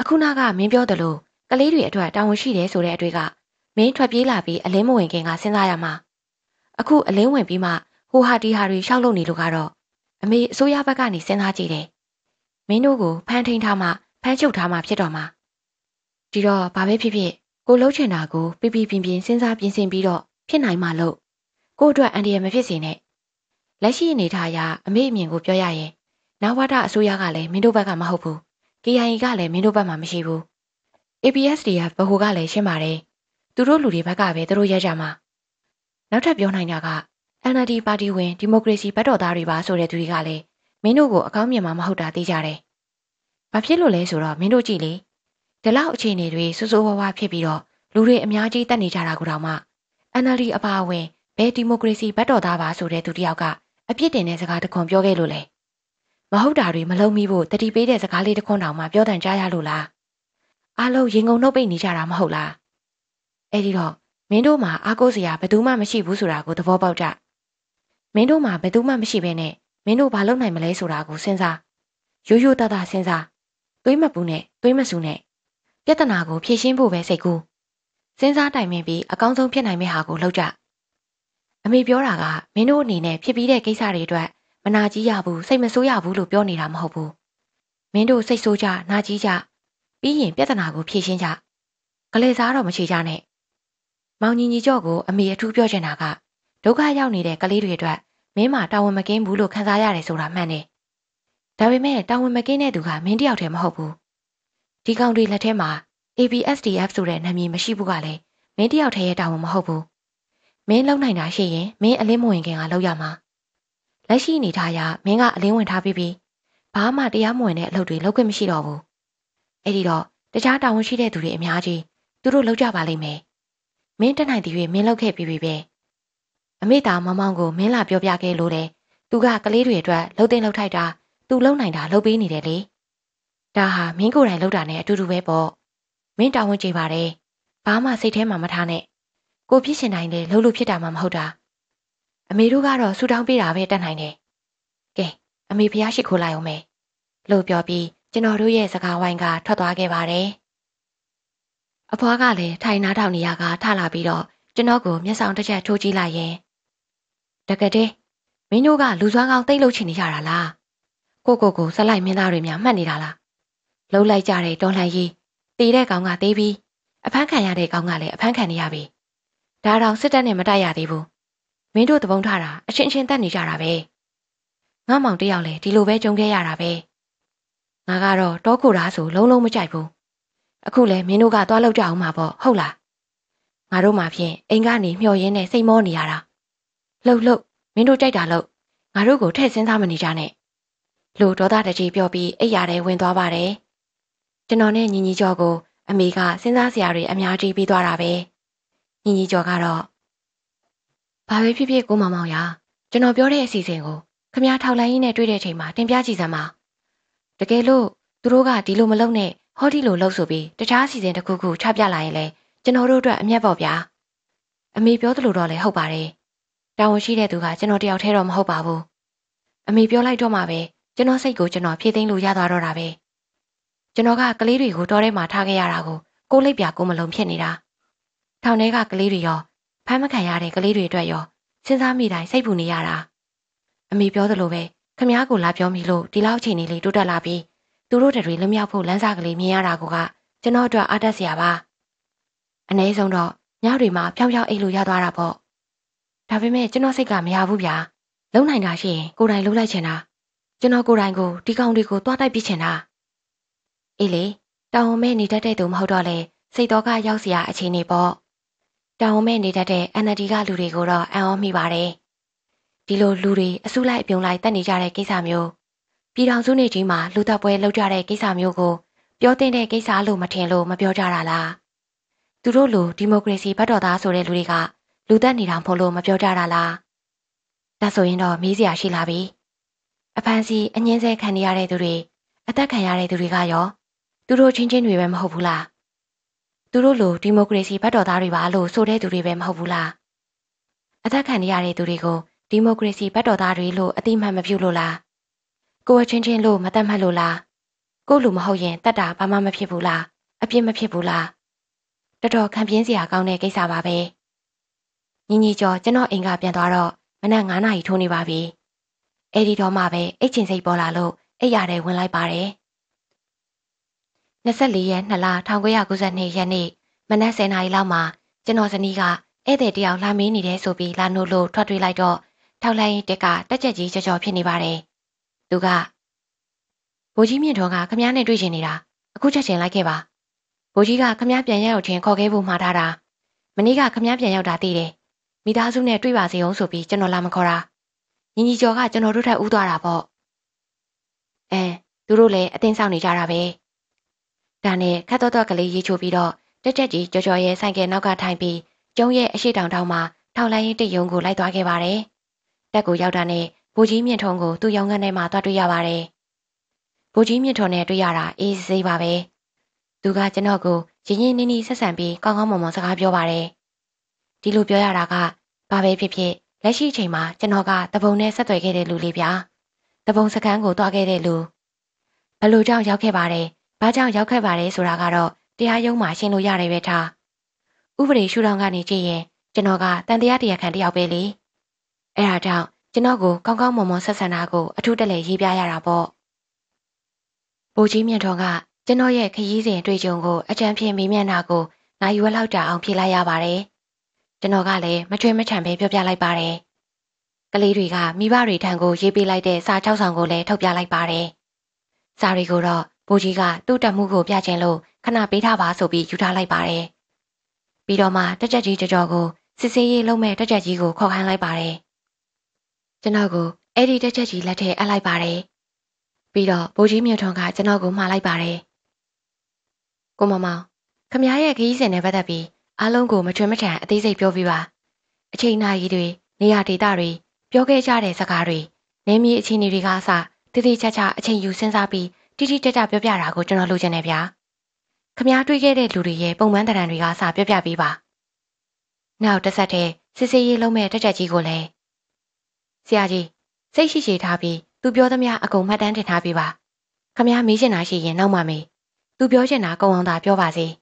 အခုနကမင်းပြောသလိုကလေးတွေအတွက်တာဝန်ရှိတယ်ဆိုတဲ့အတွေ့ကမင်းထွက်ပြေးလာပြီးအလင်းမဝင်ခင်ကစဉ်းစားရမှာ အခုအလင်းဝင်ပြီးမှဟိုဟာတီဟာတွေရှောက်လို့နေလို့ကတော့အမေအစိုးရဘက်ကနေစဉ်းစားကြည့်တယ်။မင်းတို့ကိုဖမ်းထိန်ထားမှဖမ်းချုပ်ထားမှဖြစ်တော့မှာ။ဒီတော့ဘာပဲဖြစ်ဖြစ်ကိုလှုပ်ချင်တာကိုပြပြပြင်းပြင်းစဉ်းစားပြင်ဆင်ပြီးတော့ဖြစ်နိုင်မှလို့ကို့အတွက်အန်ဒီရမဖြစ်စေနဲ့။လက်ရှိအနေထားအရအမေအမြင်ကိုပြောရရင်နဝဒအစိုးရကလည်းမင်းတို့ဘက်ကမဟုတ်ဘူး။ KIA ကလည်းမင်းတို့ဘက်မှာမရှိဘူး။ APS တွေကဘဟုကလည်းရှင်းပါတယ်။သူတို့လူတွေဘက်ကပဲသူတို့ရကြမှာ။နောက်ထပ်ပြောနိုင်တာက NLD ပါတီဝင်ဒီမိုကရေစီဘက်တော်သားတွေပါဆိုတဲ့သူတွေကလည်းမင်းတို့ကိုအကောင်းမြင်မှာမဟုတ်တာသိကြတယ်။ဘာဖြစ်လို့လဲဆိုတော့မင်းတို့ကြည့်လေဒီလောက်အခြေအနေတွေဆူဆူဝါးဝါးဖြစ်ပြီးတော့လူတွေအများကြီးတက်နေကြတာကိုတောင်မှ NLD အပါအဝင်ဘယ်ဒီမိုကရေစီဘက်တော်သားပါဆိုတဲ့သူတယောက်ကအပြစ်တင်တဲ့စကားတခွန်ပြောခဲ့လို့လေမဟုတ်တာတွေမလုံးမိဖို့တတိပေးတဲ့စကားလေးတခွန်တောင်မှပြောတန်ကြရလို့လားအားလုံးရင်ကုန်နှုတ်ပိတ်နေကြတာမဟုတ်လားအဲ့ဒီတော့မင်းတို့မှာအားကိုးစရာဘယ်သူမှမရှိဘူးဆိုတာကိုသဘောပေါက်ကြမင်းတို့မှာဘယ်သူမှမရှိဘဲနဲ့မင်းတို့ဘာလုပ်နိုင်မလဲဆိုတာကိုစဉ်းစားရိုးရိုးသားသားစဉ်းစားသွေးမပူနဲ့သွေးမဆူနဲ့ပြဿနာကိုဖြေရှင်းဖို့ပဲစိတ်ကူးစဉ်းစားတိုင်ပင်ပြီးအကောင်းဆုံးဖြစ်နိုင်မယ့်ဟာကိုလုပ်ကြအမေပြောတာကမင်းတို့အနေနဲ့ဖြစ်ပြီးတဲ့ကိစ္စတွေအတွက်မနာကြီးရဘူးစိတ်မဆိုးရဘူးလို့ပြောနေတာမဟုတ်ဘူးမင်းတို့စိတ်ဆိုးကြနာကြီးကြပြီးရင်ပြဿနာကိုဖြေရှင်းကြကလေးစားတော့မချေကြနဲ့မောင်ညီညီကြော့ကိုအမေအထူးပြောချင်တာကဒုက္ခရောက်နေတဲ့ကလေးတွေအတွက်မင်းမှာတာဝန်မကင်းဘူးလို့ခံစားရတယ်ဆိုတာမှန်တယ်။ဒါပေမဲ့တာဝန်မကင်းတဲ့သူကမင်းတယောက်တည်းမဟုတ်ဘူး။ဒီကောင်တွေလက်ထဲမှာ ABSDF ဆိုတဲ့နာမည်မရှိဘူးကလည်းမင်းတယောက်တည်းရဲ့တာဝန်မဟုတ်ဘူး။မင်းလုံနိုင်တာရှိရင်မင်းအလင်းမဝင်ခင်ကလောက်ရမှာ။လက်ရှိအနေထားအရမင်းကအလင်းဝင်ထားပြီးပြီးဘာမှတရားမဝင်တဲ့အလုပ်တွေလုပ်ခွင့်မရှိတော့ဘူး။အဲ့ဒီတော့တခြားတာဝန်ရှိတဲ့သူတွေအများကြီးသူတို့လောက်ကြပါလိမ့်မယ်။မင်းတက်နိုင်သည်၍မင်းလောက်ခဲ့ပြီးပြီပဲ။အမေတာမောင်မောင်ကိုမင်းလာပြောပြခဲ့လို့တယ်သူကကလေးတွေအတွက်လှုပ်တင်လှုပ်ထိုက်တာသူလှုပ်နိုင်တာလှုပ်ပေးနေတယ်လေဒါဟာမင်းကိုယ်တိုင်လှုပ်တာနဲ့အတူတူပဲပေါ့မင်းတာဝန်ကျေပါတယ်ဘာမှစိတ်ထဲမှာမထားနဲ့ကိုဖြစ်ရှင်တိုင်းလေလှုပ်လို့ဖြစ်တာမှမဟုတ်တာအမေတို့ကတော့ဆူတောင်းပေးတာပဲတတ်နိုင်တယ်ကဲအမေဖျားရှိခိုးလိုက်အောင်မယ်လို့ပြောပြီးကျွန်တော်တို့ရဲ့စကားဝိုင်းကထွက်သွားခဲ့ပါတယ်အဖွားကလည်းထိုင်နားထောင်နေရကထလာပြီးတော့ကျွန်တော်ကိုမျက်ဆောင်တစ်ချက်ထိုးကြည့်လိုက်ရင်တကယ်တည်းမင်းတို့ကလူစွမ်းကောင်းတိတ်လုချင်နေကြတာလားကိုကိုကိုဆက်လိုက်မင်းသားတွေများမှတ်နေတာလားလှုပ်လိုက်ကြတဲ့တော်လှန်ရေးတေးတဲ့ကောင်ကတေးပြီးအဖမ်းခံရတဲ့ကောင်ကလည်းအဖမ်းခံနေရပြီဒါတော့စစ်တပ်နဲ့မတိုက်ရသေးဘူးမင်းတို့သဘုံထားတာအချင်းချင်းတက်နေကြတာပဲငါမောင်တယောက်လည်းဒီလိုပဲကြုံခဲ့ရတာပဲငါကတော့တောခိုတာဆိုလုံးလုံးမကြိုက်ဘူးအခုလဲမင်းတို့ကသွားလောက်ကြအောင်မှာပေါ့ဟုတ်လားငါတို့မှဖြင့်အိမ်ကနေမျှော်ရင်းနဲ့စိတ်မောနေရတာလှုပ်လှုပ်မင်းတို့ကြိုက်တာလို့ငါတို့ကိုထည့်စဉ်းစားမနေကြနဲ့လို့ဒေါသတကြီးပြောပြီးအိယာထဲဝင်သွားပါတယ်ကျွန်တော်နဲ့ညီညီကျော်ကို အမေကစဉ်းစားစရာတွေအများကြီးပြီးသွားတာပဲညီညီကျော်ကတော့ဘာပဲဖြစ်ဖြစ်ကိုမောင်မောင်ရာကျွန်တော်ပြောတဲ့အစီအစဉ်ကိုခမရထောက်လိုင်းရင်းနဲ့တွေ့တဲ့အချိန်မှာတင်ပြကြည့်စမ်းပါတကယ်လို့သူတို့ကဒီလိုမလုပ်နဲ့ဟောဒီလိုလုပ်ဆိုပြီးတခြားအစီအစဉ်တစ်ခုခုချပြလာရင်လဲကျွန်တော်တို့အတွက်အမျက်ပေါ့ဗျာအမေပြောသလိုတော့လည်းဟုတ်ပါတယ်တာဝန်ရှိတဲ့သူကကျွန်တော်တယောက်တည်းတော့မဟုတ်ပါဘူးအမေပြောလိုက်တော့မှပဲကျွန်တော်စိတ်ကိုကျွန်တော်ဖြည့်သိမ်းလို့ရသွားတော့တာပဲကျွန်တော်ကကလေးတွေကိုတောထဲမှာထားခဲ့ရတာကိုကိုလိပ်ပြကိုမလုံးဖြစ်နေတာထောင်ထဲကကလေးတွေရောဖမ်းမခံရတဲ့ကလေးတွေအတွက်ရောစဉ်းစားမိတိုင်းစိတ်ပူနေရတာအမေပြောသလိုပဲခမားကိုလာပြောမိလို့ဒီလောက်ချိန်လေးတိုးတက်လာပြီးသူတို့တွေလွမြောက်ဖို့လမ်းစာကလေးမြင်ရတာကိုကကျွန်တော်အတွက်အားတက်စရာပါအနည်းဆုံးတော့ညတွေမှာဖြောင်းဖြောင်းအိတ်လို့ရသွားတာပေါ့ဒါပေမဲ့ကျွန်တော်စိတ်ကမရဘူးဗျာလုံနိုင်တာရှိရင်ကိုယ်တိုင်လုံလိုက်ချင်တာကျွန်တော်ကိုယ်တိုင်ကိုဒီကောင်တွေကိုသွားတိုက်ပြချင်တာအေးလေတောင်ဝမဲနေတတ်တဲ့သူမဟုတ်တော့လေစိတ်တော်ကရောက်စရာအခြေအနေပေါ့တောင်ဝမဲနေတတ်တဲ့ NLD ကလူတွေကိုတော့အံ့ဩမိပါတယ်ဒီလိုလူတွေအစုလိုက်အပြုံလိုက်တက်နေကြတဲ့ကိစ္စမျိုးပြည်ထောင်စုနေကြီးမှာလူတပ်ပွဲလုပ်ကြတဲ့ကိစ္စမျိုးကို ပြောတင်တဲ့ကိစ္စလို့မထင်လို့မပြောကြတာလားသူတို့လိုဒီမိုကရေစီဘက်တော်သားဆိုတဲ့လူတွေကလူသက်နေတာမဟုတ်လို့မပြောကြတာလားဒါဆိုရင်တော့မေးစရာရှိလာပြီအဖန်စီအငင်းဆဲခံနေရတဲ့သူတွေအသက်ခံရတဲ့သူတွေကရောသူတို့ချင်းချင်းတွေပဲမဟုတ်ဘူးလားသူတို့လိုဒီမိုကရေစီဘက်တော်သားတွေပါလို့ဆိုတဲ့သူတွေပဲမဟုတ်ဘူးလားအသက်ခံနေရတဲ့သူတွေကိုဒီမိုကရေစီဘက်တော်သားတွေလို့အတိအမှန်မပြုလို့လားကိုယ်ချင်းချင်းလို့မတတ်မှတ်လို့လားကိုလူမဟုတ်ရင်တတ်တာဘာမှမဖြစ်ဘူးလားအပြစ်မဖြစ်ဘူးလားတော်တော်ခံပြင်းစရာကောင်းတဲ့ကိစ္စပါပဲ။ညီညီကျော်ကျွန်တော်အိမ်ကပြန်သွားတော့မနက်9နာရီထိုးနေပါပြီ။အဲဒီတော့မှပဲအိတ်ချင်စိတ်ပေါ်လာလို့အိတ်ရတဲ့ဝင်လိုက်ပါတယ်။24ရက်2လ1992ရက်နေ့မနက်10နာရီလောက်မှာကျွန်တော်ဇနီးကဧည့်သည်တယောက်လာမင်းနေတယ်ဆိုပြီးလာနို့လို့ထွက်တွေ့လိုက်တော့ထောက်လိုက်ရင်တက်ကတက်ချက်ကြီးကြော်ကြော်ဖြစ်နေပါတယ်။သူကဘိုးကြီးမြင့်တော်ကခမည်းနဲ့တွေ့ချင်နေတာအခုချက်ချင်းလိုက်ခဲ့ပါ။ဘိုးကြီးကခမည်းပြန်ရောက်ချင်းခေါ်ခဲ့ဖို့မှာထားတာမနေ့ကခမည်းပြန်ရောက်တာသိတယ်မိသားစုနဲ့တွေ့ပါစေအောင်ဆိုပြီးကျွန်တော်လာမခေါ်တာညီညီကျော်ကကျွန်တော်တို့ထက်ဦးသွားတာပေါ့အဲသူတို့လည်းအတင်းဆောင်နေကြတာပဲဒါနဲ့ခတ်တော့တော့ကလေးရေးချိုးပြီးတော့တက်တက်ကြီးကြော်ကြော်ရဲ့ဆိုင်ကယ်နောက်ကထိုင်ပြီးကျုံရဲ့အရှိတောင်တောင်မှာထောက်လိုင်းရင်တရုံကိုလိုက်သွားခဲ့ပါတယ်တက်ကိုရောက်တာနဲ့ဗိုလ်ကြီးမြင့်ထုံးကိုသူ့ရောင်ကနေမှသွားတွေ့ရပါတယ်ဗိုလ်ကြီးမြင့်ထုံးနဲ့တွေ့ရတာအေးစေးပါပဲသူကကျွန်တော်ကိုရင်းရင်းနှီးနှီးဆက်ဆံပြီးကောင်းကောင်းမွန်မွန်စကားပြောပါတယ်ဒီလိုပြောရတာကဘာပဲဖြစ်ဖြစ်လက်ရှိအချိန်မှာကျွန်တော်ကတပုံနဲ့ဆက်သွယ်ခဲ့တဲ့လူလေးဗျာတပုံစကန်းကိုတွားခဲ့တဲ့လူဘလို့ကြောင့်ရောက်ခဲ့ပါတယ်ဘာကြောင့်ရောက်ခဲ့ပါတယ်ဆိုတာကတော့တရားရုံးမှာရှင်းလို့ရတယ်ပဲထားဥပဒေရှုထောင့်ကနေကြည့်ရင်ကျွန်တော်ကတန်တရားတရားခံတယောက်ပဲလေအဲဒါကြောင့်ကျွန်တော်ကိုကောင်းကောင်းမွန်မွန်ဆက်ဆံတာကိုအထူးတလဲရေးပြရတာပေါ့ဗိုလ်ကြီးမြင့်ထွန်းကကျွန်တော်ရဲ့ခရီးစဉ်တွေ့ကြုံကိုအကြံဖြင့်မေးမြန်းတာကိုနိုင်ရွယ်လောက်တာအောင်ဖြေလိုက်ရပါတယ်ကျွန်တော်ကလည်းမချွေမချံပဲပြောပြလိုက်ပါတယ်။ကလေးတွေကမိဘတွေထံကိုရေးပေးလိုက်တဲ့စာ၆ဆောင်ကိုလည်းထုတ်ပြလိုက်ပါတယ်။စာတွေကိုတော့ဘူကြီးကသူ့တက်မှုကို ပြခြင်းလို့ခဏပေးထားပါဆိုပြီးယူထားလိုက်ပါတယ်။ပြီးတော့မှတက်ချက်ကြီးတကြောကို စစ်စေးရေးလုံးမဲ့တက်ချက်ကြီးကိုခေါ်ခိုင်းလိုက်ပါတယ်။ကျွန်တော်ကိုအဲ့ဒီတက်ချက်ကြီးလက်ထဲအပ်လိုက်ပါတယ်။ပြီးတော့ဘူကြီးမြို့ထွန်ကကျွန်တော်ကိုမှားလိုက်ပါတယ်။ကိုမမောင်ခမရရဲ့ခရီးစဉ်နဲ့ပတ်သက်ပြီးအားလုံးကိုမချွေမထန်အသေးစိတ်ပြောပြပါအချိန်နာရီတွေနေရာဒေသတွေပြောခဲ့ကြတဲ့စကားတွေနေမီအခြေအနေတွေကအစတည်တည်ချာချာအချိန်ယူစဉ်းစားပြီးတိတိကျကျပြောပြတာကိုကျွန်တော်လိုချင်တယ်ဗျာခမားတွေ့ခဲ့တဲ့လူတွေရဲ့ပုံမှန်တရံတွေကအစပြောပြပေးပါနောက်တစ်ဆက်တည်းစစ်စစ်ရေးလုံးမဲ့တက်တက်ကြီးကိုလည်းဆရာကြီးစိတ်ရှိရှိထားပြီးသူပြောသမျှအကုန်မှတ်တမ်းတင်ထားပေးပါခမားမေးချင်တာရှိရင်နောက်မှမေးသူပြောချင်တာကုံအောင်သာပြောပါစေ။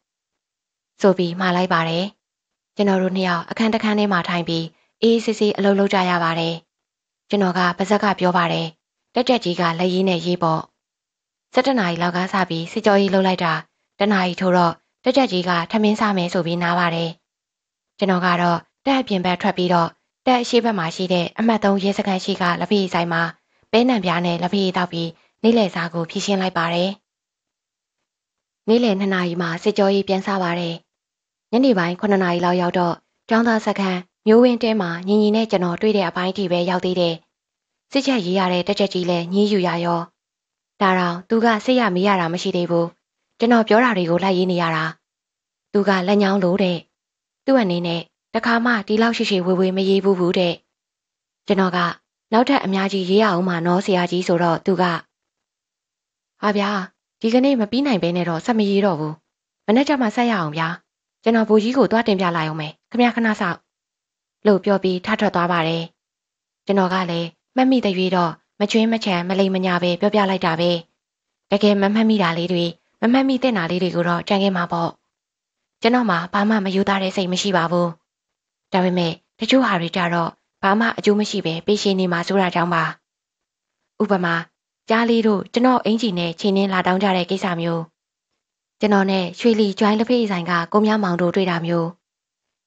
ဆိုပြီးမှာလိုက်ပါတယ်။ကျွန်တော်တို့နှစ်ယောက်အခန်းတစ်ခန်းထဲမှာထိုင်ပြီးအေးဆေးဆေးအလုပ်လုပ်ကြရပါတယ်။ကျွန်တော်ကပါဇက်ကပြောပါတယ်။တက်တက်ကြီးကလက်ရည်နဲ့ရေးပေါ့။၁၇နာရီလောက်ကစပြီးစစ်ကြောရေးလှုပ်လိုက်တာတနာရီထိုးတော့တက်တက်ကြီးကထမင်းစားမယ်ဆိုပြီးနားပါတယ်။ကျွန်တော်ကတော့တက်အပြင်ဘက်ထွက်ပြီးတော့တက်အရှိဘက်မှာရှိတဲ့အမှတ်၃ရဲစခန်းရှိကလက်ဖီဆိုင်မှာပဲနံပြားနဲ့လက်ဖီတောက်ပြီးနေ့လယ်စာကိုဖြည့်ရှင်းလိုက်ပါတယ်။နေ့လယ်၂နာရီမှာစစ်ကြောရေးပြန်စားပါတယ်။ညနေပိုင်း9နာရီလောက်ရောက်တော့ကျောင်းသားစခန်းမျိုးဝင်းတဲမှာညီညီနဲ့ကျွန်တော်တွေ့တဲ့အပိုင်းအထိပဲရောက်သေးတယ်။စစ်ချက်ရေးရတဲ့တက်ချက်ကြီးလည်းညှင်းယူရရော။ဒါတော့သူကစစ်ရမေးရတာမရှိသေးဘူး။ကျွန်တော်ပြောတာတွေကိုလိုက်ရေးနေရတာ။သူကလက်ညောင်းလို့တဲ့။သူ့အနေနဲ့တခါမှဒီလောက်ရှိရှိဝေဝေမရေးဘူးဘူးတဲ့။ကျွန်တော်ကနောက်ထပ်အများကြီးရေးရအောင်မနော်ဆရာကြီးဆိုတော့သူကဟာဗျာဒီကနေ့မပြီးနိုင်ပဲနဲ့တော့ဆက်မရေးတော့ဘူး။မနေ့ကမှဆက်ရအောင်ဗျာ။ကျွန်တော်ဘူကြီးကိုသွားတင်ပြလိုက်အောင်မယ်ခမရခဏဆောက်လို့ပြောပြီးထထွက်သွားပါတယ်ကျွန်တော်ကလည်းမမိတဲ့ရွေးတော့မချွင်းမချံမလိမ်မညာပဲပြောပြလိုက်တာပဲတကယ်မမှတ်မိတာလေးတွေမမှတ်မိတဲ့နာလေးတွေကိုတော့ကြံခဲ့မှာပေါ့ကျွန်တော်မှဘာမှမယူသားတဲ့စိတ်မရှိပါဘူးဒါပေမဲ့တချို့ဟာတွေကြတော့ဘာမှအကျိုးမရှိပဲပေးရှင်နေမှာဆိုတာကြောင့်ပါဥပမာကြားလေးတို့ကျွန်တော်အင်ဂျီနဲ့ချင်းနှင်းလာတောင်းကြတဲ့ကိစ္စမျိုးကျွန်တော်နဲ့ရွှေလီကျွိုင်းလက်ဖေးဆိုင်ကကိုမြမောင်တို့တွေ့တာမျိုး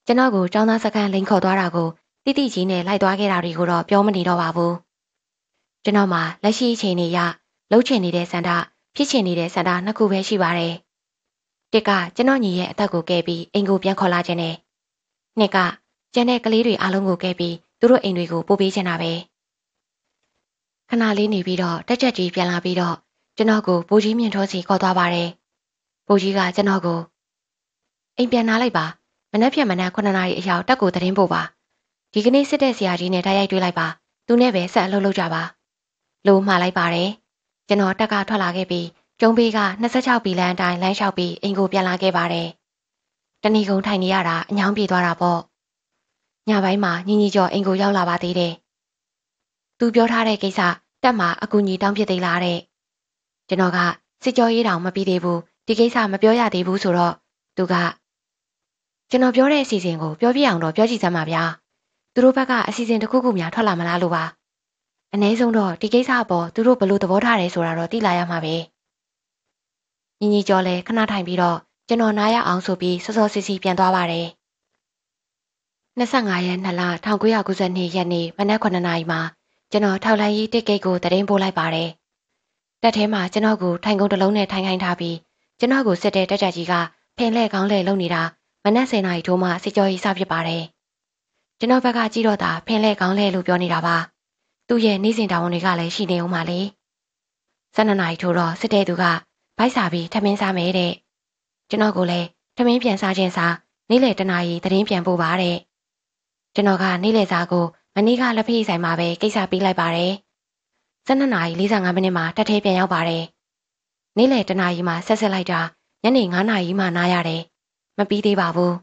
ကျွန်တော်ကိုចောင်းသားစကန်လိန်ခေါ်သွားတာကိုတိတိကြီးနဲ့လိုက်သွားခဲ့တာတွေကိုတော့ပြောမနေတော့ပါဘူးကျွန်တော်မှာလက်ရှိအခြေအနေရလှုပ်ချင်နေတဲ့စန္ဒဖြစ်ချင်နေတဲ့စန္ဒနှစ်ခုပဲရှိပါတယ်တစ်ကကျွန်တော်ညီရဲ့အသက်ကိုကယ်ပြီးအိမ်ကိုပြန်ခေါ်လာခြင်းနဲ့နှစ်ကကျန်တဲ့ကလေးတွေအားလုံးကိုကယ်ပြီးသူတို့အိမ်တွေကိုပို့ပေးချင်တာပဲခဏလေးနေပြီးတော့တက်ချက်ကြီးပြန်လာပြီးတော့ကျွန်တော်ကိုဘိုးကြီးမြင့်ထောစီခေါ်သွားပါတယ်ကိုကြီးကကျွန်တော်ကိုအိမ်ပြန်လာလိုက်ပါမနှက်ဖြန်မနှက်9နာရီအရောက်တက်ကိုသတင်းပို့ပါဒီကနေ့စစ်တဲ့ဆရာကြီးနဲ့တိုက်ရိုက်တွေ့လိုက်ပါ သူနဲ့ပဲဆက်အလုပ်လုပ်ကြပါလို့မှားလိုက်ပါတယ်ကျွန်တော်တက်ကထွက်လာခဲ့ပြီးကျုံဘေးက26ပီလန်အတိုင်းလမ်းလျှောက်ပြီးအိမ်ကိုပြန်လာခဲ့ပါတယ်တဏီကုံထိုင်နေရတာအညောင်းပြေသွားတာပေါ့ညပိုင်းမှာညီညီကျော်အိမ်ကိုရောက်လာပါသေးတယ်သူပြောထားတဲ့ကိစ္စတက်မှာအကူညီတောင်းဖြစ်သေးလားတဲ့ကျွန်တော်ကစစ်ကြောရေးတောင်မပြီးသေးဘူးဒီကိစ္စမပြောရသေးဘူးဆိုတော့သူကကျွန်တော်ပြောတဲ့အစီအစဉ်ကိုပြောပြအောင်တော့ပြောကြည့်စမ်းပါဗျာသူတို့ဘက်ကအစီအစဉ်တစ်ခုခုများထွက်လာမလားလို့ပါအနည်းဆုံးတော့ဒီကိစ္စအပေါ်သူတို့ဘလို့သဘောထားတယ်ဆိုတာတော့သိလာရမှာပဲညီညီကျော်လည်းခဏထိုင်ပြီးတော့ကျွန်တော်နားရအောင်ဆိုပြီးစောစောစီစီပြန်သွားပါတယ်25ရက်2လ1992ရက်နေ့မနက်9နာရီမှာကျွန်တော်ထောက်လိုင်းရေးတစ်ကိတ်ကိုတရင်ပို့လိုက်ပါတယ်တက်ထဲမှာကျွန်တော်ကိုထိုင်ကုန်တစ်လုံးနဲ့ထိုင်ခိုင်းထားပြီးကျွန်တော်ကိုစစ်တဲ့တက်ကြကြီးကဖင်လဲကောင်းလဲလုံနေတာမနက်7:00နာရီထိုးမှစစ်ကြောရေးစဖြစ်ပါတယ်။ကျွန်တော်ဘက်ကကြည့်တော့တာဖင်လဲကောင်းလဲလို့ပြောနေတာပါ။သူ့ရဲ့နေ့စဉ်တာဝန်တွေကလည်းရှိနေအောင်ပါလေ။7:00နာရီထိုးတော့စစ်တဲ့သူကဗိုက်စာပြီးထမင်းစားမယ်တဲ့။ကျွန်တော်ကိုလည်းထမင်းပြန်စားခြင်းစားနေ့လယ်တနာရီသတင်းပြန်ပို့ပါတဲ့။ကျွန်တော်ကနေ့လယ်စာကိုမနေ့ကလက်ဖေးဆိုင်မှာပဲကိစ္စပေးလိုက်ပါတယ်။7:45မိနစ်မှာတက်သေးပြန်ရောက်ပါတယ်။နေ့လယ်တနာရီမှဆက်ဆက်လိုက်တာညနေ9နာရီမှနားရတယ်။မပြီးသေးပါဘူး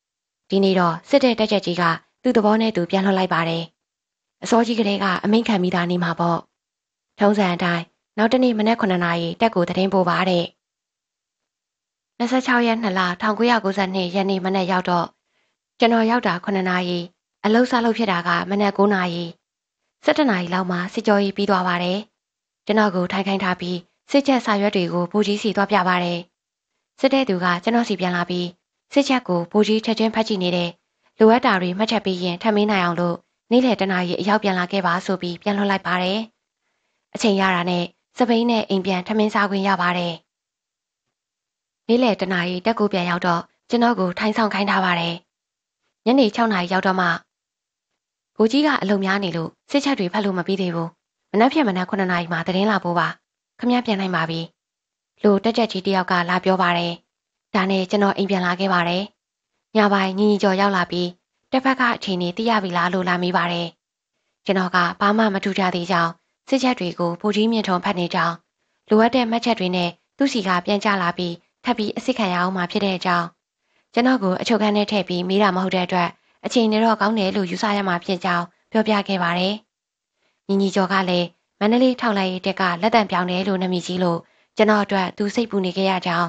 ။ဒီနေ့တော့စစ်တဲ့တက်ချက်ကြီးကသူ့သဘောနဲ့သူပြန်လွှတ်လိုက်ပါတယ်။အစောကြီးကလေးကအမိန့်ခံမိတာနေမှာပေါ့။ထုံးစံအတိုင်းနောက်တနေ့မနက်9နာရီတက်ကိုသတင်းပို့ပါတဲ့။26ရက်2လ1992ရက်နေ့မနက်ရောက်တော့ကျွန်တော်ရောက်တာ9နာရီအလုံးစားလုပ်ဖြစ်တာကမနက်9နာရီ17နာရီလောက်မှစစ်ကြောရေးပြီးသွားပါတယ်။ကျွန်တော်ကိုထိုင်ခိုင်းထားပြီးစစ်ချက်စာရွက်တွေကိုဗိုလ်ကြီးစီသွားပြပါတယ်။စစ်တဲ့သူကကျွန်တော်စီပြန်လာပြီးစစ်ချက်ကိုဗိုလ်ကြီးချက်ချင်းဖတ်ကြည့်နေတယ်။လိုအပ်တာတွေမှတ်ချက်ပေးရင်ထပ်မင်းနိုင်အောင်လို့နေ့လယ်တနာရီအရောက်ပြန်လာခဲ့ပါဆိုပြီးပြန်လွှတ်လိုက်ပါတယ်။အချိန်ရတာနဲ့စပိန်နဲ့အိမ်ပြန်ထမင်းစားခွင့်ရပါတယ်။နေ့လယ်တနာရီတက်ကိုပြန်ရောက်တော့ကျွန်တော်ကိုထိုင်ဆောင်ခိုင်းထားပါတယ်။ညနေ6နာရီရောက်တော့မှကိုကြီးကအလုံများနေလို့စစ်ချက်တွေဖတ်လို့မပြီးသေးဘူး။မနက်ဖြန်မနက်9နာရီမှာသတင်းလာဖို့ပါ။ခမပြန်နိုင်ပါပြီလို့တက်ချက်ကြီးတယောက်ကလာပြောပါတယ်ဒါနဲ့ကျွန်တော်အိမ်ပြန်လာခဲ့ပါတယ်ညပိုင်းညီညီကျော်ရောက်လာပြီးတစ်ဖက်ကအခြေအနေသိရပြီလားလို့လာမိပါတယ်ကျွန်တော်ကဘာမှမထူးခြားသေးကြောင်းစစ်ချက်တွေကိုဗိုလ်ကြီးမြင့်ထုံဖတ်နေကြောင်းလိုအပ်တဲ့မှတ်ချက်တွေနဲ့သူ့စီကပြန်ကြလာပြီးထပ်ပြီးအစစ်ခံရအောင်မှဖြစ်တဲ့အကြောင်းကျွန်တော်ကိုအချုပ်ခန်းထဲထည့်ပြီးမေးတာမဟုတ်တဲ့အတွက်အချိန်နဲ့တော့ကောင်းတယ်လို့ယူဆရမှာဖြစ်ကြောင်းပြောပြခဲ့ပါတယ်။ညီညီကျော်ကလည်းမန္တလေးထောက်လိုက်ရေးတက်ကလက်တံပြောင်းတယ်လို့နမည်ကြီးလို့ကျွန်တော်အတွက်သူစိတ်ပူနေခဲ့ရကြောင်း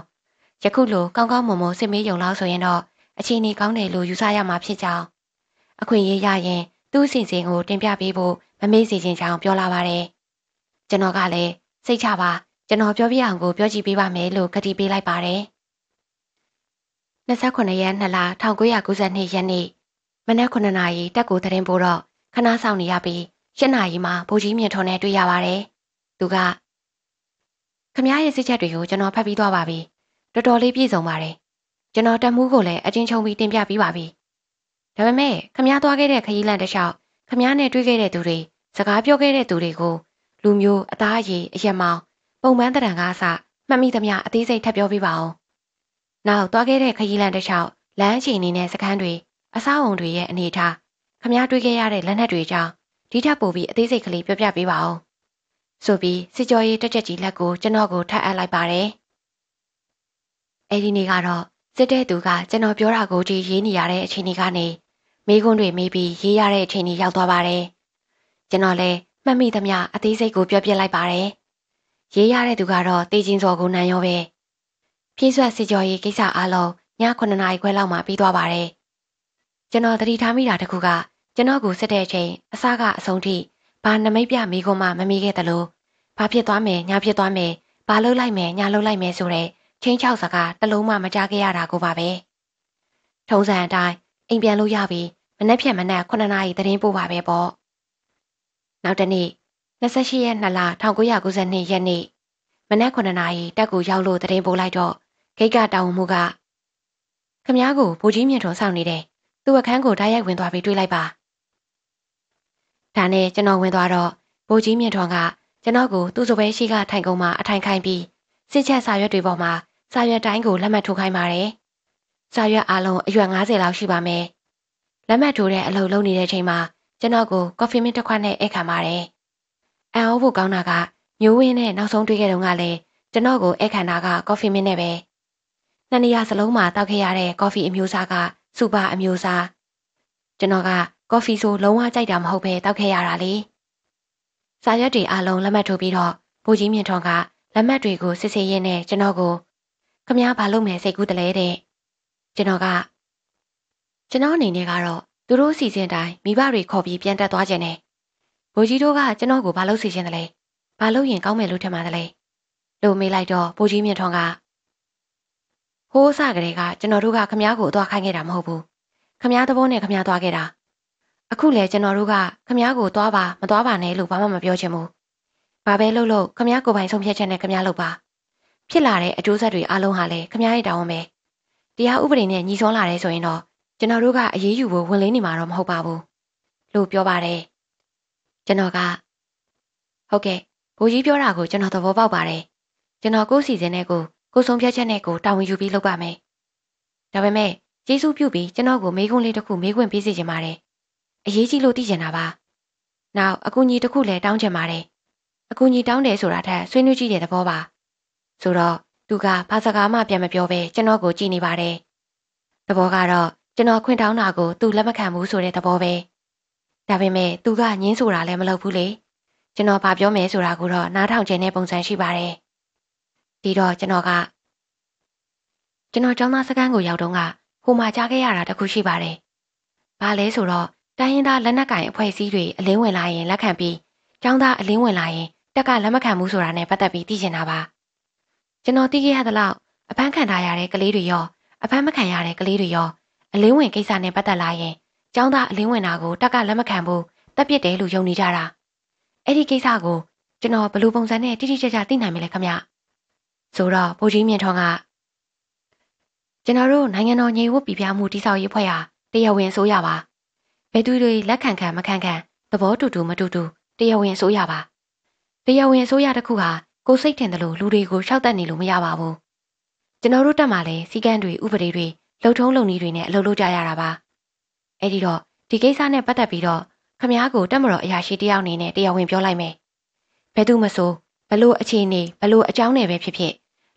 ယခုလိုကောင်းကောင်းမွန်မွန်စစ်မေးယုံလောက်ဆိုရင်တော့အခြေအနေကောင်းတယ်လို့ယူဆရမှာဖြစ်ကြောင်းအခွင့်အရေးရရင်သူ့အစီအစဉ်ကိုတင်ပြပေးဖို့မမေ့စေချင်ကြောင်းပြောလာပါတယ်ကျွန်တော်ကလည်းစိတ်ချပါကျွန်တော်ပြောပြအောင်ကိုပြောကြည့်ပေးပါမယ်လို့ကတိပေးလိုက်ပါတယ်28ရက်2လ1992ရက်နေ့မနက်9:00နာရီတက်ကိုသတင်းပို့တော့ခဏဆောင်နေရပြီးရှင်းနာရီမှာဗိုလ်ကြီးမြင့်ထွန်းနဲ့တွေ့ရပါတယ်။သူကခမရဲ့စစ်ချက်တွေကိုကျွန်တော်ဖတ်ပြီးသွားပါပြီ။တော်တော်လေးပြည့်စုံပါတယ်။ကျွန်တော်တမှုကိုလည်းအချင်းချုံပြီးတင်ပြပြီးပါပြီ။ဒါပေမဲ့ခမသွားခဲ့တဲ့ခရီးလန့်တစ်လျှောက်ခမနဲ့တွေ့ခဲ့တဲ့သူတွေစကားပြောခဲ့တဲ့သူတွေကိုလူမျိုးအသားအရည်အယက်မောင်ပုံမှန်တရံကားစမှတ်မိသမျှအသေးစိတ်ထပ်ပြောပြပါအောင်။နောက်သွားခဲ့တဲ့ခရီးလန့်တစ်လျှောက်လမ်းအချိန်အနေနဲ့စကမ်းတွေအဆောက်အုံတွေရဲ့အနေအထားခမတွေ့ခဲ့ရတဲ့လက်နက်တွေကြောင့်ဒီထက်ပိုပြီးအသေးစိတ်ကလေးပြောပြပေးပါဦးဆိုပြီးစစ်ကြောရေးတက်တက်ကြီးလက်ကိုကျွန်တော်ကိုထပ်အပ်လိုက်ပါတယ်အဲ့ဒီနေ့ကတော့စစ်တဲ့သူကကျွန်တော်ပြောတာကိုကြည့်ရေးနေရတဲ့အချိန်ကြီးကနေမိခွန်းတွေမေးပြီးရေးရတဲ့အချိန်ကြီးရောက်သွားပါတယ်ကျွန်တော်လည်းမှတ်မိသမျှအသေးစိတ်ကိုပြောပြလိုက်ပါတယ်ရေးရတဲ့သူကတော့တေချင်းစော်ကိုနန်ရောပဲဖြည့်ဆွက်စစ်ကြောရေးကိစ္စအားလုံးည9နာရီခွဲလောက်မှပြီးသွားပါတယ်ကျွန်တော်သတိထားမိတာတခုကကျွန်တော်ကိုစစ်တဲ့အချိန်အစကအဆုံးထိဘာနမိတ်ပြမိကုန်မှမမိခဲ့သလိုဘာဖြစ်သွားမယ်ညာဖြစ်သွားမယ်ဘာလုပ်လိုက်မယ်ညာလုပ်လိုက်မယ်ဆိုတဲ့ချင်းချောက်စကားတစ်လုံးမှမကြားခဲ့ရတာကိုပါပဲထုံးစံအတိုင်းအိမ်ပြန်လို့ရပြီမနှက်ဖြက်မနှက်9နာရီသတင်းပို့ပါပဲပေါ့နောက်တနေ့28ရက်2လ1992ရက်နေ့မနက်9နာရီတက်ကိုရောက်လို့သတင်းပို့လိုက်တော့ဂိတ်ကတောင်းမှုကခမ ्या ကိုဗိုလ်ကြီးမြင့်ထွန်းဆောင်နေတယ်သူ့အခန်းကိုဓာတ်ရိုက်ဝင်သွားပြီးတွေးလိုက်ပါဒါနဲ့ကျွန်တော်ဝင်သွားတော့ဘိုးကြီးမြင့်ထွန်းကကျွန်တော်ကိုသူ့စပွဲရှိကထိုင်ကုန်မှာအထိုင်ခိုင်းပြီးစစ်ချက်စာရွက်တွေပေါ်မှာစာရွက်တိုင်းကိုလက်မှတ်ထိုးခိုင်းပါတယ်။စာရွက်အလုံးအရွယ်90လောက်ရှိပါမယ်။လက်မှတ်ထိုးတဲ့အလုပ်လုပ်နေတဲ့အချိန်မှာကျွန်တော်ကိုကော်ဖီမင်းတစ်ခွက်နဲ့အိတ်ခံပါတယ်။အံ့ဩဖို့ကောင်းတာကမျိုးဝင်းနဲ့နောက်ဆုံးတွေ့ခဲ့တုန်းကလည်းကျွန်တော်ကိုအိတ်ခံတာကကော်ဖီမင်းနဲ့ပဲ။နှစ်နေရာစလုံးမှာတောက်ခဲ့ရတဲ့ကော်ဖီအမျိုးအစားကစူပါအမျိုးအစားကျွန်တော်ကကော်ဖီဆိုလုံးဝကြိုက်တာမဟုတ်ပဲတောက်ခဲ့ရတာလေစာရွက်တွေအလုံးလက်မှတ်ထိုးပြီးတော့ဘူကြီးမြင့်ထွန်ကလက်မှတ်တွေကိုစစ်ဆေးရင်းနဲ့ကျွန်တော်ကိုခမားဘာလုပ်မယ်စိတ်ကူးတလဲတဲ့ကျွန်တော်ကကျွန်တော်အနေနဲ့ကတော့သူတို့စီစဉ်တိုင်းမိဘတွေခေါ်ပြီးပြန်တက်သွားကြတယ်ဘူကြီးတို့ကကျွန်တော်ကိုဘာလုပ်စီခြင်းတလဲဘာလုပ်ရင်ကောင်းမယ်လို့ထင်ပါသလဲလို့မေးလိုက်တော့ဘူကြီးမြင့်ထွန်ကဟိုးစကလေးကကျွန်တော်တို့ကခမားကိုသွားခိုင်းခဲ့တာမဟုတ်ဘူးခမားသဘောနဲ့ခမားသွားခဲ့တာအခုလေကျွန်တော်တို့ကခမ ्या ကိုသွားပါမသွားပါနဲ့လို့ဘာမှမပြောချင်ဘူး။ဘာပဲလုပ်လို့ခမ ्या ကိုပိုင်ဆုံးဖြတ်ချက်နဲ့ခမ ्या လုပ်ပါ။ဖြစ်လာတဲ့အကျိုးဆက်တွေအားလုံးဟာလည်းခမ ्या ရဲ့တာဝန်ပဲ။တရားဥပဒေနဲ့ညီဆွမ်းလာတယ်ဆိုရင်တော့ကျွန်တော်တို့ကအေးအေးယူဖို့ဝင်လင်းနေမှာတော့မဟုတ်ပါဘူး။လို့ပြောပါတယ်။ကျွန်တော်ကဟုတ်ကဲ့ဘိုးကြီးပြောတာကိုကျွန်တော်သဘောပေါက်ပါတယ်။ကျွန်တော်ကိုယ့်စီစဉ်တဲ့ကိုကိုယ်ဆုံးဖြတ်ချက်နဲ့ကိုတာဝန်ယူပြီးလုပ်ပါမယ်။ဒါပေမဲ့ကျေးဇူးပြုပြီးကျွန်တော်ကိုမေးခွန်းလေးတစ်ခုမေးခွန်းပေးစီချင်ပါတယ်အရေးကြီးလို့သိချင်တာပါ။နောက်အကူအညီတစ်ခုလည်းတောင်းချင်ပါတယ်။အကူအညီတောင်းတယ်ဆိုတာထက်ဆွေးနွေးကြည့်တဲ့သဘောပါ။ဆိုတော့သူကဘာစကားမှပြန်မပြောဘဲကျွန်တော်ကိုကြည့်နေပါတယ်။သဘောကတော့ကျွန်တော်ခွင့်တောင်းတာကိုသူလက်မခံဘူးဆိုတဲ့သဘောပဲ။ဒါပေမဲ့သူကငင်းဆိုတာလည်းမလုပ်ဘူးလေ။ကျွန်တော်ဘာပြောမယ်ဆိုတာကိုတော့နားထောင်ခြင်းနဲ့ပုံစံရှိပါတယ်။ဒီတော့ကျွန်တော်ကကျွန်တော်ကျောင်းသားစခန်းကိုရောက်တော့ကဟိုမှာကြားခဲ့ရတာတခုရှိပါတယ်။ဘာလဲဆိုတော့တိုင်းရင်းသားလက်နက်ကင်အဖွဲ့အစည်းတွေအလင်းဝင်လာရင်လက်ခံပြီးចောင်းသားအလင်းဝင်လာရင်တက်ကလက်မခံဘူးဆိုတာနဲ့ပတ်သက်ပြီးသိချင်တာပါကျွန်တော်သိခဲ့ရသလောက်အဖမ်းခံထားရတဲ့ကလေးတွေရောအဖမ်းမခံရတဲ့ကလေးတွေရောအလင်းဝင်ကိစ္စနဲ့ပတ်သက်လာရင်ចောင်းသားအလင်းဝင်တာကိုတက်ကလက်မခံဘူးတက်ပစ်တယ်လို့ယုံနေကြတာအဲ့ဒီကိစ္စကိုကျွန်တော်ဘယ်လိုပုံစံနဲ့တိတိကျကျသိနိုင်မလဲခင်ဗျဆိုတော့ဗိုလ်ကြီးမြင့်ထွန်းကကျွန်တော်တို့နိုင်ငံတော်ညီဝတ်ပြည်ပြမှုတိစောက်ရေးဖွဲ့ဟာတရားဝင်ဆိုရပါဘယ်သူတွေလက်ခံခံမခံခံသဘောတူတူမတူတူတရားဝင်ဆိုရပါတရားဝင်ဆိုရတခုဟာကိုစိတ်ထင်တယ်လို့လူတွေကိုရှောက်တတ်နေလို့မရပါဘူးကျွန်တော်တို့တက်မှလည်းစီကံတွေဥပဒေတွေလုံထုံးလုံနည်းတွေနဲ့အလုပ်လုပ်ကြရတာပါအဲ့ဒီတော့ဒီကိစ္စနဲ့ပတ်သက်ပြီးတော့ခမားကိုတက်မတော်အရာရှိတယောက်အနေနဲ့တရားဝင်ပြောလိုက်မယ်ဘယ်သူမဆိုဘလို့အခြေအနေဘလို့အကြောင်းနယ်ပဲဖြစ်ဖြစ်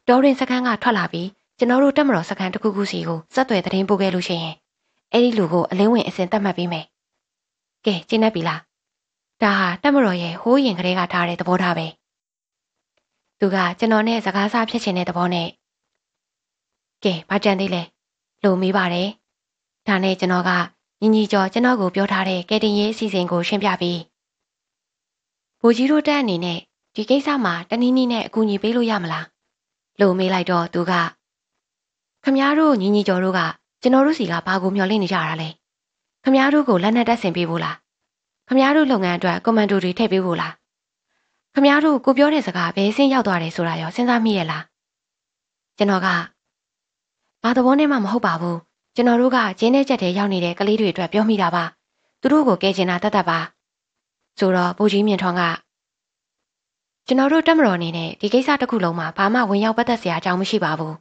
တော်ရင်စခန်းကထွက်လာပြီးကျွန်တော်တို့တက်မတော်စခန်းတစ်ခုခုစီကိုစက်သွယ်သတင်းပို့ခဲ့လို့ရှိရင်အဲ့ဒီလူကိုအလင်းဝင်အစင်တတ်မှတ်ပေးမယ်။ကဲကျင်းနေပြီလား။ဒါဟာတက်မတော်ရဲ့ဟိုးရင်ကလေးကထားတဲ့သဘောထားပဲ။သူကကျွန်တော်နဲ့စကားစားဖြစ်ချင်တဲ့သဘောနဲ့ကဲဘာကြံသေးလဲ။လုံမေးပါတယ်။ဒါနဲ့ကျွန်တော်ကညီညီကျော်ကျွန်တော်ကိုပြောထားတဲ့ကယ်တင်ရေးအစီအစဉ်ကိုရှင်းပြပြီး။ဘူကြီးတို့တက်အနေနဲ့ဒီကိစ္စမှာတနည်းနည်းနဲ့အကူအညီပေးလို့ရမလား။လုံမေးလိုက်တော့သူက ခမရတို့ညီညီကျော်တို့ကကျွန်တော်တို့စီကဘာကိုမျှော်လင့်နေကြတာလဲခမားတို့ကိုလက်နက်တပ်ဆင်ပေးဖို့လားခမားတို့လုပ်ငန်းအတွက်ကွန်မန်ဒိုတွေထည့်ပေးဖို့လားခမားတို့ကိုပြောတဲ့စကားဘယ်ဆင်းရောက်သွားတယ်ဆိုတာရောစဉ်းစားမိရဲ့လားကျွန်တော်ကဘာသဘောနဲ့မှမဟုတ်ပါဘူးကျွန်တော်တို့ကကျင်းတဲ့ချက်ထဲရောက်နေတဲ့ကလေးတွေအတွက်ပြောမိတာပါသူတို့ကိုကယ်ချင်တာတတ်တတ်ပါဆိုတော့ဘူကြီးမြင့်ထွန်းကကျွန်တော်တို့တက်မတော်အနေနဲ့ဒီကိစ္စတစ်ခုလုံးမှာဘာမှဝင်ရောက်ပတ်သက်စရာအကြောင်းမရှိပါဘူး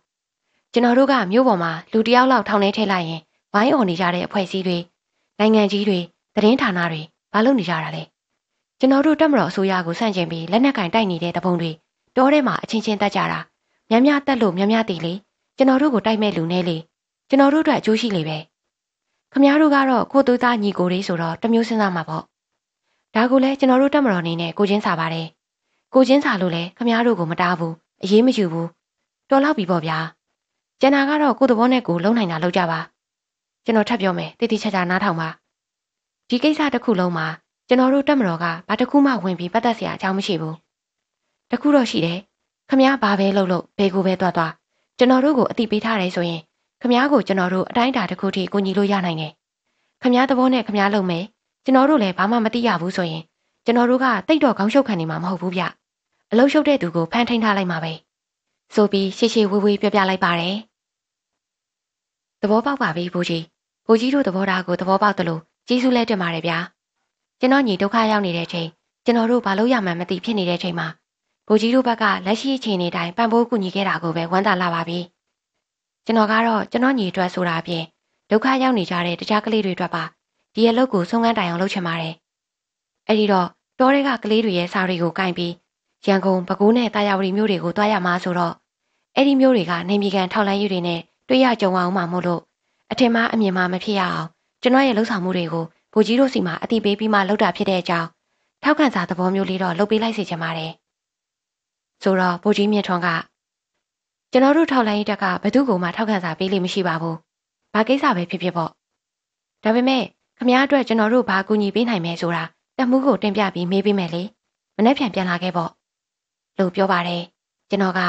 ကျွန်တော်တို့ကမြို့ပေါ်မှာလူတယောက်လောက်ထောင်ထဲထည့်လိုက်ရင်ဝိုင်းအော်နေကြတဲ့အဖွဲ့အစည်းတွေနိုင်ငံကြီးတွေသတင်းဌာနတွေဘာလုပ်နေကြတာလဲကျွန်တော်တို့တက်မတော်အစိုးရကိုဆန့်ကျင်ပြီးလက်နက်ကင်တိုက်နေတဲ့တပုံတွေတောထဲမှာအချင်းချင်းတက်ကြတာမြများများတက်လို့မြများတည်လေကျွန်တော်တို့ကိုတိုက်မဲ့လူနဲ့လေကျွန်တော်တို့အတွက်အကျိုးရှိလေပဲခမည်းတော်ကတော့ကိုသူသားညီကိုလေးဆိုတော့တမျိုးစဉ်းစားမှာပေါ့ဒါကိုလည်းကျွန်တော်တို့တက်မတော်နေနဲ့ကိုချင်းစာပါတယ်ကိုချင်းစာလို့လည်းခမည်းတော်ကိုမတားဘူးအေးမယူဘူးတော်လောက်ပြီပေါ့ဗျာကျန်တာကတော့ကိုယ်သဘောနဲ့ကိုယ်လုံနိုင်တာလုပ်ကြပါကျွန်တော်ထပ်ပြောမယ်တိတိကျကျနားထောင်ပါဒီကိစ္စတစ်ခုလုံးမှာကျွန်တော်တို့တက်မတော်ကဘာတစ်ခုမှဝင်ပြီးပတ်သက်စရာအကြောင်းမရှိဘူးတခုတော့ရှိတယ်ခမ ्या ဘာပဲလုပ်လို့ဘယ်ကိုပဲသွားသွားကျွန်တော်တို့ကိုအတိပေးထားတယ်ဆိုရင်ခမ ्या ကိုကျွန်တော်တို့အတိုင်းအတာတစ်ခုထိကူညီလို့ရနိုင်တယ်ခမ ्या သဘောနဲ့ခမ ्या လုပ်မယ်ကျွန်တော်တို့လည်းဘာမှမသိရဘူးဆိုရင်ကျွန်တော်တို့ကတိတ်တော့ခေါင်းရှုပ်ခံနေမှာမဟုတ်ဘူးဗျအလုံးရှုပ်တဲ့သူကိုဖမ်းထိန်ထားလိုက်မှာပဲဆိုပြီးရှေ့ရှေ့ဝေးဝေးပြောပြလိုက်ပါတယ်သဘောပေါက်ပါပြီဘိုးကြီးဘိုးကြီးတို့သဘောထားကိုသဘောပေါက်သလိုကျေးဇူးလဲတင်ပါတယ်ဗျာကျွန်တော်ညီဒုက္ခရောက်နေတဲ့အချိန်ကျွန်တော်တို့ဘာလို့ရမှန်းမသိဖြစ်နေတဲ့အချိန်မှာဘိုးကြီးတို့ဘက်ကလက်ရှိအခြေအနေတိုင်းပံ့ပိုးကူညီခဲ့တာကိုပဲဝမ်းသာလာပါပြီကျွန်တော်ကတော့ကျွန်တော်ညီအတွက်ဆိုတာအပြင်ဒုက္ခရောက်နေကြတဲ့တခြားကလေးတွေအတွက်ပါဒီအလုပ်ကိုဆုံးခန်းတိုင်အောင်လုပ်ချင်ပါတယ်အဲ့ဒီတော့တောတွေကကလေးတွေရဲ့စာတွေကိုကင်ပြီးရန်ကုန်ပဲခူးနဲ့တာယာဝတီမြို့တွေကိုတွားရမှာဆိုတော့အဲ့ဒီမြို့တွေကနေပြည်ကန်ထောက်လန်းရေးတွေနဲ့တွေ့ရကြုံအောင်မှမို့လို့အထင်မှားအမြင်မှားမဖြစ်ရအောင်ကျွန်တော်ရဲ့လှုပ်ဆောင်မှုတွေကိုဗိုလ်ကြီးတို့စီမှာအတိပေးပြီးမှလုပ်တာဖြစ်တဲ့အကြောင်းထောက်ခံစာသဘောမျိုးလေးတော့လုပ်ပေးလိုက်စေချင်ပါတယ်။ဆိုတော့ဗိုလ်ကြီးမြင့်ထွန်းကကျွန်တော်တို့ထောက်လိုင်းရေးတက်ကဘယ်သူ့ကိုမှထောက်ခံစာပေးလို့မရှိပါဘူး။ဘာကိစ္စပဲဖြစ်ဖြစ်ပေါ့။ဒါပေမဲ့ခမည်းအတွက်ကျွန်တော်တို့ဘာကူညီပေးနိုင်မယ်ဆိုတာတမှုကိုတင်ပြပြီးမေးပေးမယ်လေ။မနေ့ပြန်ပြန်လာခဲ့ပေါ့။လို့ပြောပါတယ်။ကျွန်တော်က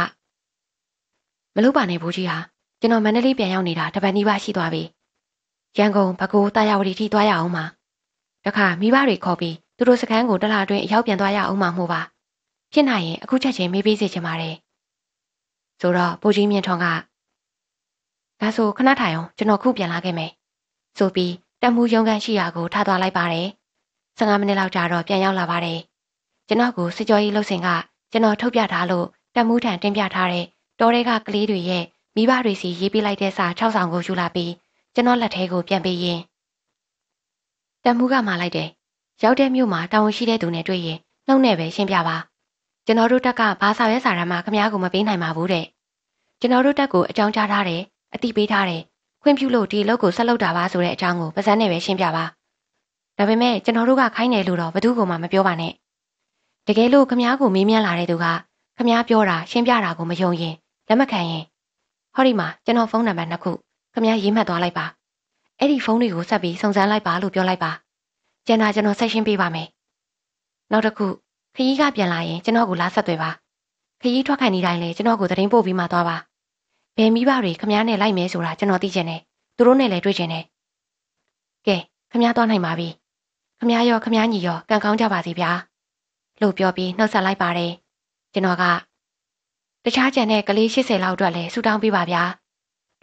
မလုပ်ပါနဲ့ဘူးကြီးဟာကျွန်တော်မန္တလေးပြန်ရောက်နေတာတပတ်နီးပါးရှိသွားပြီရန်ကုန်ပဲခူးတာယာဝတီထိသွားရအောင်ပါတခါမိဘတွေခေါ်ပြီးသူတို့စခန်းကိုတလားအတွင်းအရောက်ပြန်သွားရအောင်မှမို့ပါဖြစ်နိုင်ရင်အခုချက်ချင်းမေးပေးစေချင်ပါတယ်ဆိုတော့ပူကြီးမြင့်ထွန်ကဒါဆိုခဏထိုင်အောင်ကျွန်တော်ခုပြန်လာခဲ့မယ်ဆိုပြီးတမှုရုံကန်ရှိရာကိုထားသွားလိုက်ပါတယ်15မိနစ်လောက်ကြာတော့ပြန်ရောက်လာပါတယ်ကျွန်တော်ကိုစစ်ကြောရေးလှုပ်စင်ကကျွန်တော်ထုတ်ပြထားလို့တမှုထံတင်ပြထားတဲ့တော်ရဲကကလေးတွေရဲ့မိဘတွေစီရေးပေးလိုက်တဲ့စာ6ဆောင်ကိုယူလာပြီးကျွန်တော်လက်ထဲကိုပြန်ပေးရင်တမူးကမာလိုက်တယ်။ရောက်တဲ့မြို့မှာတာဝန်ရှိတဲ့သူနဲ့တွေ့ရင်နှုတ်နဲ့ပဲရှင်းပြပါ။ကျွန်တော်တို့တက်ကဘာစာရွက်စာတမ်းမှခမည်းကိုမပေးနိုင်ပါဘူးတဲ့။ကျွန်တော်တို့တက်ကိုအကြောင်းကြားထားတယ်။အတိပေးထားတယ်။ခွင့်ပြုလို့ဒီလုပ်ကိုဆက်လုပ်တာပါဆိုတဲ့အကြောင်းကိုပါဇက်နဲ့ပဲရှင်းပြပါ။ဒါပေမဲ့ကျွန်တော်တို့ကခိုင်းတယ်လို့တော့ဘသူကမှမပြောပါနဲ့။တကယ်လို့ခမည်းကိုမေးမြန်းလာတဲ့သူကခမည်းပြောတာရှင်းပြတာကိုမယုံရင်လက်မခံရင်ဟောဒီမှာကျွန်တော်ဖုန်းနံပါတ်နှစ်ခုခင်ဗျားရေးမှတ်သွားလိုက်ပါအဲ့ဒီဖုန်းတွေကိုဆက်ပြီးစုံစမ်းလိုက်ပါလို့ပြောလိုက်ပါကျန်တာကျွန်တော်ဆက်ရှင်းပေးပါမယ်နောက်တစ်ခုခရီးကပြန်လာရင်ကျွန်တော်ကိုလာဆက်သွယ်ပါခရီးထွက်ခိုင်းနေတိုင်းလဲကျွန်တော်ကိုသတင်းပို့ပြီးမှသွားပါဘယ်မိဘတွေခမည်းနဲ့လိုက်မယ်ဆိုတာကျွန်တော်သိချင်တယ်သူတို့နဲ့လည်းတွေ့ချင်တယ်ကဲခမည်းသွားနိုင်ပါပြီခမည်းရောခမည်းညီရောကံကောင်းကြပါစေဗျာလို့ပြောပြီးနှုတ်ဆက်လိုက်ပါတယ်ကျွန်တော်ကတခြားကြံတဲ့ကလေး80လောက်အတွက်လည်းဆူတောင်းပေးပါဗျာ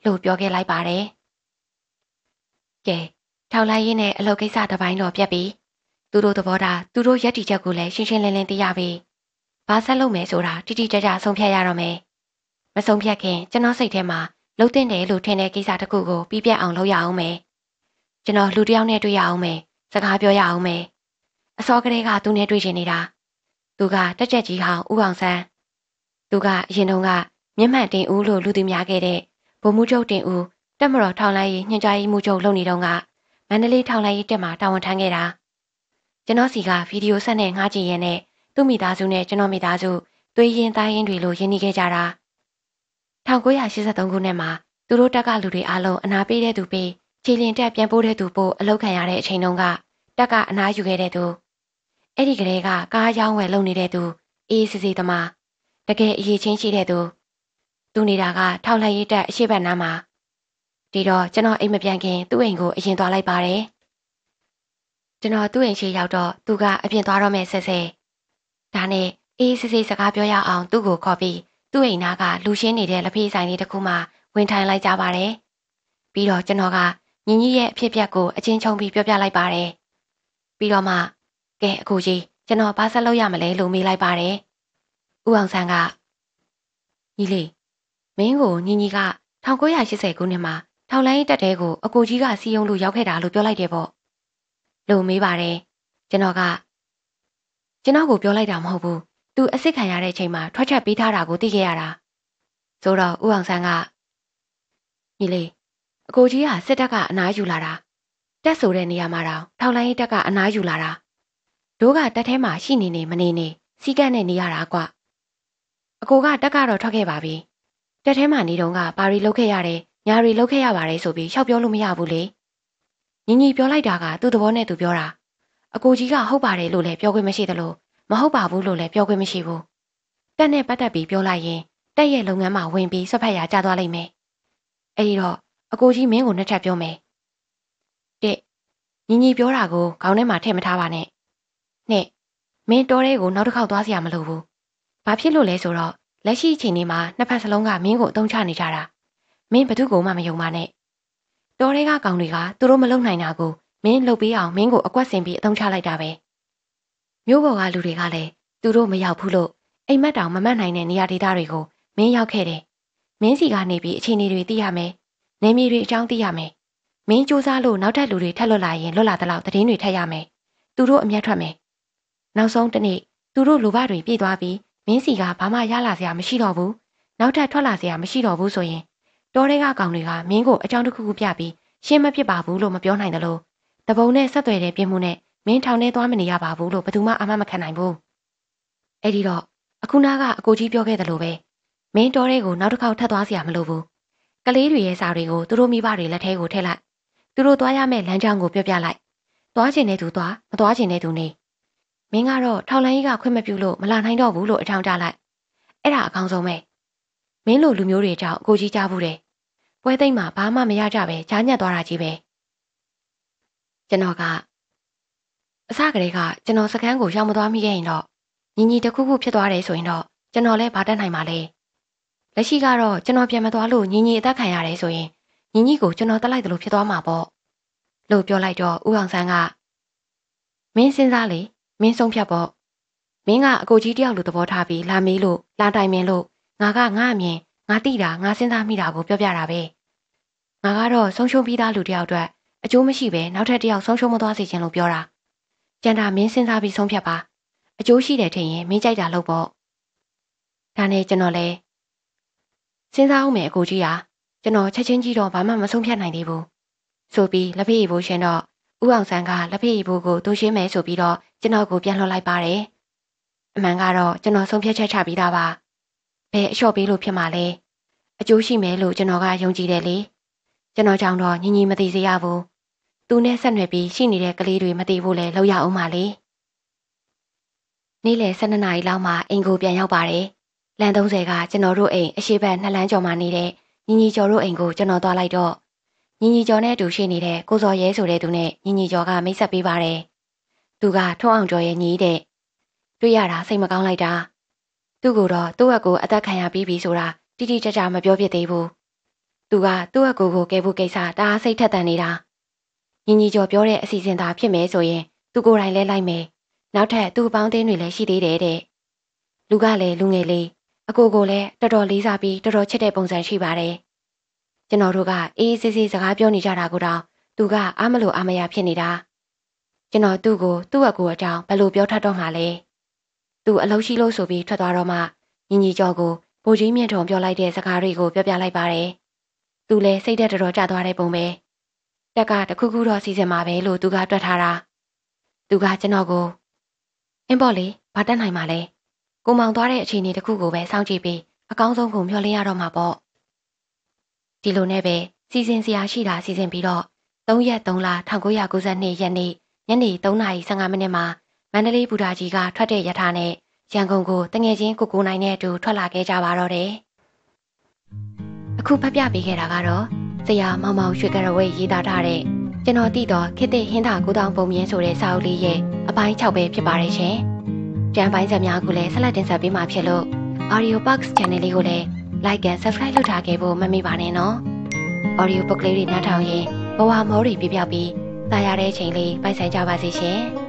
လို့ပြောခဲ့လိုက်ပါတယ်။ကဲထောက်လိုက်ရင်းနဲ့အလုပ်ကိစ္စတစ်ပိုင်းတော့ပြတ်ပြီ။သူတို့သဘောထားသူတို့ရည်တည်ချက်ကိုလည်းရှင်းရှင်းလင်းလင်းသိရပြီ။ဘာဆက်လုပ်မယ်ဆိုတာတိတိကျကျဆုံးဖြတ်ရတော့မယ်။မဆုံးဖြတ်ခင်ကျွန်တော်စိတ်ထဲမှာလှုပ်တင်တယ်လို့ထင်တဲ့ကိစ္စတစ်ခုကိုပြပြအောင်လုပ်ရအောင်မယ်။ကျွန်တော်လူတစ်ယောက်နဲ့တွေ့ရအောင်မယ်။စကားပြောရအောင်မယ်။အစောကလေးကသူနဲ့တွေ့ချင်နေတာ။သူက တက်ကြက်ကြီးဟောင်းဥအောင်ဆန်းသူကအရင်တုန်းကမျက်မှန်တင်ဦးလို့လူသိများခဲ့တဲ့ဗိုလ်မှူးချုပ်တင်ဦးတက်မတော်ထောင်လိုက်ရေးညွှန်ကြားရေးမှူးချုပ်လုပ်နေတုန်းကမန္တလေးထောင်လိုက်ရေးတက်မှာတာဝန်ထမ်းခဲ့တာကျွန်တော်စီကဗီဒီယိုဆက်နဲ့ငှားကြည့်ရင်းနဲ့သူ့မိသားစုနဲ့ကျွန်တော်မိသားစုသွေးရင်သားရင်တွေလိုရင်းနှီးခဲ့ကြတာ1983ခုနှစ်မှာသူတို့တက်ကလူတွေအားလုံးအနာပေးတဲ့သူပေးခြေလင်တက်ပြန်ပို့တဲ့သူပို့အလောက်ခံရတဲ့အချိန်တုန်းကတက်ကအနာယူခဲ့တဲ့သူအဲ့ဒီကလေးကကားရောင်းဝယ်လုပ်နေတဲ့သူအေးစစ်စစ်သမားတကယ်အရေးချင်းရှိတဲ့သူ သူနေတာကထောက်လှမ်းရေးတက်အရှိတ်ဘက်နားမှာဒီတော့ကျွန်တော်အိမ်မပြန်ခင် သူ့အိမ်ကိုအရင်သွားလိုက်ပါတယ်ကျွန်တော်သူ့အိမ်ရှိရောက်တော့သူကအပြင်သွားတော့မယ်ဆက်ဆက်ဒါနဲ့အေးစစ်စစ်စကားပြောရအောင် သူ့ကိုခေါ်ပြီးသူ့အိမ်နာကလူရှင်းနေတဲ့လက်ဖေးဆိုင်လေးတစ်ခုမှဝင်ထိုင်လိုက်ကြပါတယ်ပြီးတော့ကျွန်တော်ကညီညီရဲ့အဖြစ်အပျက်ကို အချင်းချင်းပြီးပြောပြလိုက်ပါတယ်ပြီးတော့မှကဲအခုကြီးကျွန်တော်ဘာဆက်လုပ်ရမလဲလို့မေးလိုက်ပါတယ်ဦးအောင်ဆန်းကညီလေးမင်းကိုညီညီက1980ခုနှစ်မှာထောက်လိုင်းတက်တဲကို အကိုကြီးကစီယုံလို့ရောက်ခဲ့တာလို့ပြောလိုက်တယ်ပေါ့လို့မေးပါတယ်ကျွန်တော်ကကျွန်တော်ကိုပြောလိုက်တာမဟုတ်ဘူးသူအစ်စ်ခံရတဲ့ချိန်မှာထွက်ချက်ပေးထားတာကိုသိခဲ့ရတာဆိုတော့ဦးအောင်ဆန်းကညီလေးအကိုကြီးကစစ်တပ်ကအနားယူလာတာတက်ဆိုတဲ့နေရာမှာတော့ထောက်လိုင်းတက်ကအနားယူလာတာတို့ကတက်ထဲမှာရှိနေနေမနေနေစီကန့်နဲ့နေရတာကွာအကိုကတက်ကတော့ထွက်ခဲ့ပါပြီတက်ထဲမှာနေတုန်းကပါရီလောက်ခဲ့ရတယ်ညာရီလောက်ခဲ့ရပါတယ်ဆိုပြီးရှောက်ပြောလို့မရဘူးလေညီညီပြောလိုက်တာကသူ့သဘောနဲ့သူပြောတာအကိုကြီးကဟုတ်ပါတယ်လို့လည်းပြောခွင့်မရှိသလိုမဟုတ်ပါဘူးလို့လည်းပြောခွင့်မရှိဘူးတက်နဲ့ပတ်သက်ပြီးပြောလိုက်ရင်တက်ရဲ့လုပ်ငန်းမှာဝင်ပြီးဆွတ်ဖက်ရာကျသွားလိမ့်မယ်အဲဒီတော့အကိုကြီးမင်းကိုနှစ်ချက်ပြောမယ်တစ်ညီညီပြောတာကိုခေါင်းထဲမှာထည့်မထားပါနဲ့နှစ်မင်းတော်တဲ့ကိုနောက်တစ်ခေါက်သွားစရာမလိုဘူးဘာဖြစ်လို့လဲဆိုတော့လက်ရှိအချိန်လေးမှာနှစ်ဖက်စလုံးကမင်းကိုအသုံးချနေကြတာမင်းဘသူ့ကိုမှမယုံပါနဲ့တော်ရဲကကောင်တွေကသူတို့မလုံနိုင်တာကိုမင်းလှုပ်ပေးအောင် မင်းကိုအကွက်ဆင်ပြီးအသုံးချလိုက်တာပဲမြို့ပေါ်ကလူတွေကလည်းသူတို့မရောက်ဘူးလို့အိမ်မက်တောင်မမတ်နိုင်တဲ့နေရာဒေသတွေကိုမင်းရောက်ခဲ့တယ်မင်းစီကနေပြီးအခြေအနေတွေသိရမယ်နေမီတွေအကြောင်းသိရမယ်မင်းစူးစမ်းလို့နောက်ထပ်လူတွေထပ်လွတ်လာရင်လွတ်လာသလောက်သတင်းတွေထပ်ရမယ်သူတို့အမျက်ထွက်မယ်နောက်ဆုံးတနေ့သူတို့လိုဘတွေပြည့်သွားပြီးမင်းစီကဘာမှရလာစရာမရှိတော့ဘူးနောက်ထပ်ထွက်လာစရာမရှိတော့ဘူးဆိုရင်တောထဲကကောင်တွေကမင်းကိုအကြောင်းတစ်ခုခုပြပြီးရှင်းမဖြစ်ပါဘူးလို့မပြောနိုင်တယ်လို့တပုံနဲ့ဆက်သွယ်တဲ့ပြင်းမှုနဲ့မင်းထောင်ထဲသွားမနေရပါဘူးလို့ဘယ်သူမှအမှတ်မခံနိုင်ဘူးအဲ့ဒီတော့အခုနာကအကိုကြီးပြောခဲ့တယ်လို့ပဲမင်းတောထဲကိုနောက်တစ်ခေါက်ထပ်သွားစရာမလိုဘူးကလေးတွေရဲ့စာတွေကိုသူတို့မိဘတွေလက်ထဲကိုထည့်လိုက်သူတို့သွားရမယ့်လမ်းကြောင်းကိုပြောပြလိုက်သွားချင်တဲ့သူသွားမသွားချင်တဲ့သူနေမင်းကတော့ထောက်လိုင်းကြီးကခွင့်မပြုလို့မလာနိုင်တော့ဘူးလို့အထောင်ကြလိုက်အဲ့ဒါအကောင်းဆုံးပဲမင်းလိုလူမျိုးတွေကြောင့်ကိုကြီးကြဘူးတယ်ပွဲသိမ့်မှာဘာမှမရကြပဲကြားညက်သွားတာကြီးပဲကျွန်တော်ကအစကတည်းကကျွန်တော်စကန်းကိုရောက်မသွားမိခဲ့ရင်တော့ညီညီတခုခုဖြစ်သွားတယ်ဆိုရင်တော့ကျွန်တော်လည်းဘာတတ်နိုင်ပါလဲလက်ရှိကတော့ကျွန်တော်ပြန်မသွားလို့ညီညီအသက်ခံရတယ်ဆိုရင်ညီညီကိုကျွန်တော်တက်လိုက်တယ်လို့ဖြစ်သွားမှာပေါ့လို့ပြောလိုက်တော့ဦးအောင်ဆန်းကမင်းစဉ်းစားလေမင်းဆုံးဖြတ်ပေါ့မင်းကအကိုကြီးတယောက်လိုသဘောထားပြီးလာမေးလို့လာတိုင်ပင်လို့ငါကငါအမြင်ငါတိတာငါစဉ်းစားမိတာကိုပြောပြတာပဲငါကတော့ဆုံးရှုံးပြီးသားလူတယောက်အတွက်အကျိုးမရှိပဲနောက်ထပ်တယောက်ဆုံးရှုံးမသွားစေချင်လို့ပြောတာကြံတာမင်းစဉ်းစားပြီးဆုံးဖြတ်ပါ အကျိုးရှိတယ်ထင်ရင်မင်းကြိုက်တာလုပ်ပေါ့ဒါနဲ့ကျွန်တော်လဲစဉ်းစားအောင်မယ်အကိုကြီးဟာကျွန်တော်ချက်ချင်းကြီးတော့ဘာမှမဆုံးဖြတ်နိုင်သေးဘူးဆိုပြီးလက်ဖေးရီဘိုးရှင်တော့ဥအောင်ဆန်းကလက်ဖေးရီဘိုးကိုသူရှင်းမယ်ဆိုပြီးတော့ကျွန်တော်ကိုပြန်လှည့်လိုက်ပါတယ်။အမှန်ကတော့ကျွန်တော်ဆုံးဖြတ်ချက်ချပြီးသားပါ။ဘယ်အလျှော့ပေးလို့ဖြစ်မှာလဲ။အကျိုးရှိမယ်လို့ကျွန်တော်ကယုံကြည်တယ်လေ။ကျွန်တော်ကြောင့်တော့ညီညီမသိစေရဘူး။သူနဲ့ဆက်နွယ်ပြီးရှိနေတဲ့ကလေးတွေမသိဖို့လဲလောက်ရအောင်ပါလေ။နေ့လယ်12နာရီလောက်မှအိမ်ကိုပြန်ရောက်ပါတယ်။လမ်း30ကကျွန်တော်တို့အိမ်အရှိတ်နှစ်လမ်းကျော်မှနေတဲ့ညီညီကျော်တို့အိမ်ကိုကျွန်တော်သွားလိုက်တော့ညီညီကျော်နဲ့အတူရှိနေတဲ့ကိုစော်ရဲဆိုတဲ့သူနဲ့ညီညီကျော်ကမိတ်ဆက်ပေးပါတယ်။သူကထွန်းအောင်ကျော်ရဲ့ညီတဲ့တွေ့ရတာစိတ်မကောင်းလိုက်တာ သူ့ကိုတော့သူ့အကူအသက်ခံရပြီးပြီဆိုတာတိတိကျကျမပြောပြသေးဘူးသူကသူ့အကူကိုကယ်ဖို့ကိစ္စတအားစိတ်ထက်သန်နေတာညီညီကျော်ပြောတဲ့အစီအစဉ်သာဖြစ်မယ်ဆိုရင်သူကိုယ်တိုင်လဲလိုက်မယ်နောက်ထပ်သူ့ပေါင်းသင်းတွေလည်းရှိသေးတယ်တဲ့လူကလည်းလူငယ်လေးအကိုကိုလည်းတော်တော်လေးစားပြီးတော်တော်ချစ်တဲ့ပုံစံရှိပါတယ်ကျွန်တော်တို့ကအေးအေးဆေးဆေးစကားပြောနေကြတာကိုတော့သူကအားမလို့အားမရဖြစ်နေတာကျွန်တော်သူ့ကိုသူ့အကူအကြောင်းဘယ်လိုပြောထပ်တော့မှာလဲသူအလုံးရှိလို့ဆိုပြီးထွက်သွားတော့မှညီညီကျော်ကိုဗိုလ်ကြီးမြင့်ထုံပြောလိုက်တဲ့စကားတွေကို ပြောပြလိုက်ပါတယ်သူလည်းစိတ်သက်တော်ကြသွားတဲ့ပုံပဲတက်ကတခုခုတော့စီစဉ်မှာပဲလို့သူကတွက်ထားတာသူကကျွန်တော်ကိုအင်းပေါ့လေဘာတတ်နိုင်မှာလဲကိုမောင်သွားတဲ့အခြေအနေတခုကိုပဲစောင့်ကြည့်ပြီးအကောင်းဆုံးကိုမျှော်လင့်ရတော့မှာပေါ့ဒီလိုနဲ့ပဲစီစဉ်စရာရှိတာစီစဉ်ပြီးတော့3ရက်3လ1992ရက်နေ့ညနေ3:15မိနစ်မှာမန္တလေးဘူတာကြီးကထွက်တဲ့ရထားနဲ့ရန်ကုန်ကိုတငယ်ချင်းကိုကိုနိုင်နဲ့အတူထွက်လာခဲ့ကြပါတော့တယ်။အခုဖတ်ပြပေးခဲ့တာကတော့ဆရာမောင်မောင်ရွှေကရဝဲရေးသားထားတဲ့ကျွန်တော်သိတော့ခေတ္တဟင်းတာ9000ပုံမြင်ဆိုတဲ့စာအုပ်လေးရဲ့အပိုင်း6ပဲဖြစ်ပါတယ်ရှင်။ပြန်ပိုင်းဆက်များကိုလည်းဆက်လက်တင်ဆက်ပေးမှာဖြစ်လို့ Audio Box Channel လေးကိုလည်း Like and Subscribe လုပ်ထားခဲ့ဖို့မမေ့ပါနဲ့နော်။ Audio Book လေးတွေနားထောင်ရင်ဘဝမောတွေပြပြပြီးတာရတဲ့အချိန်လေးပိုင်ဆိုင်ကြပါစေရှင်။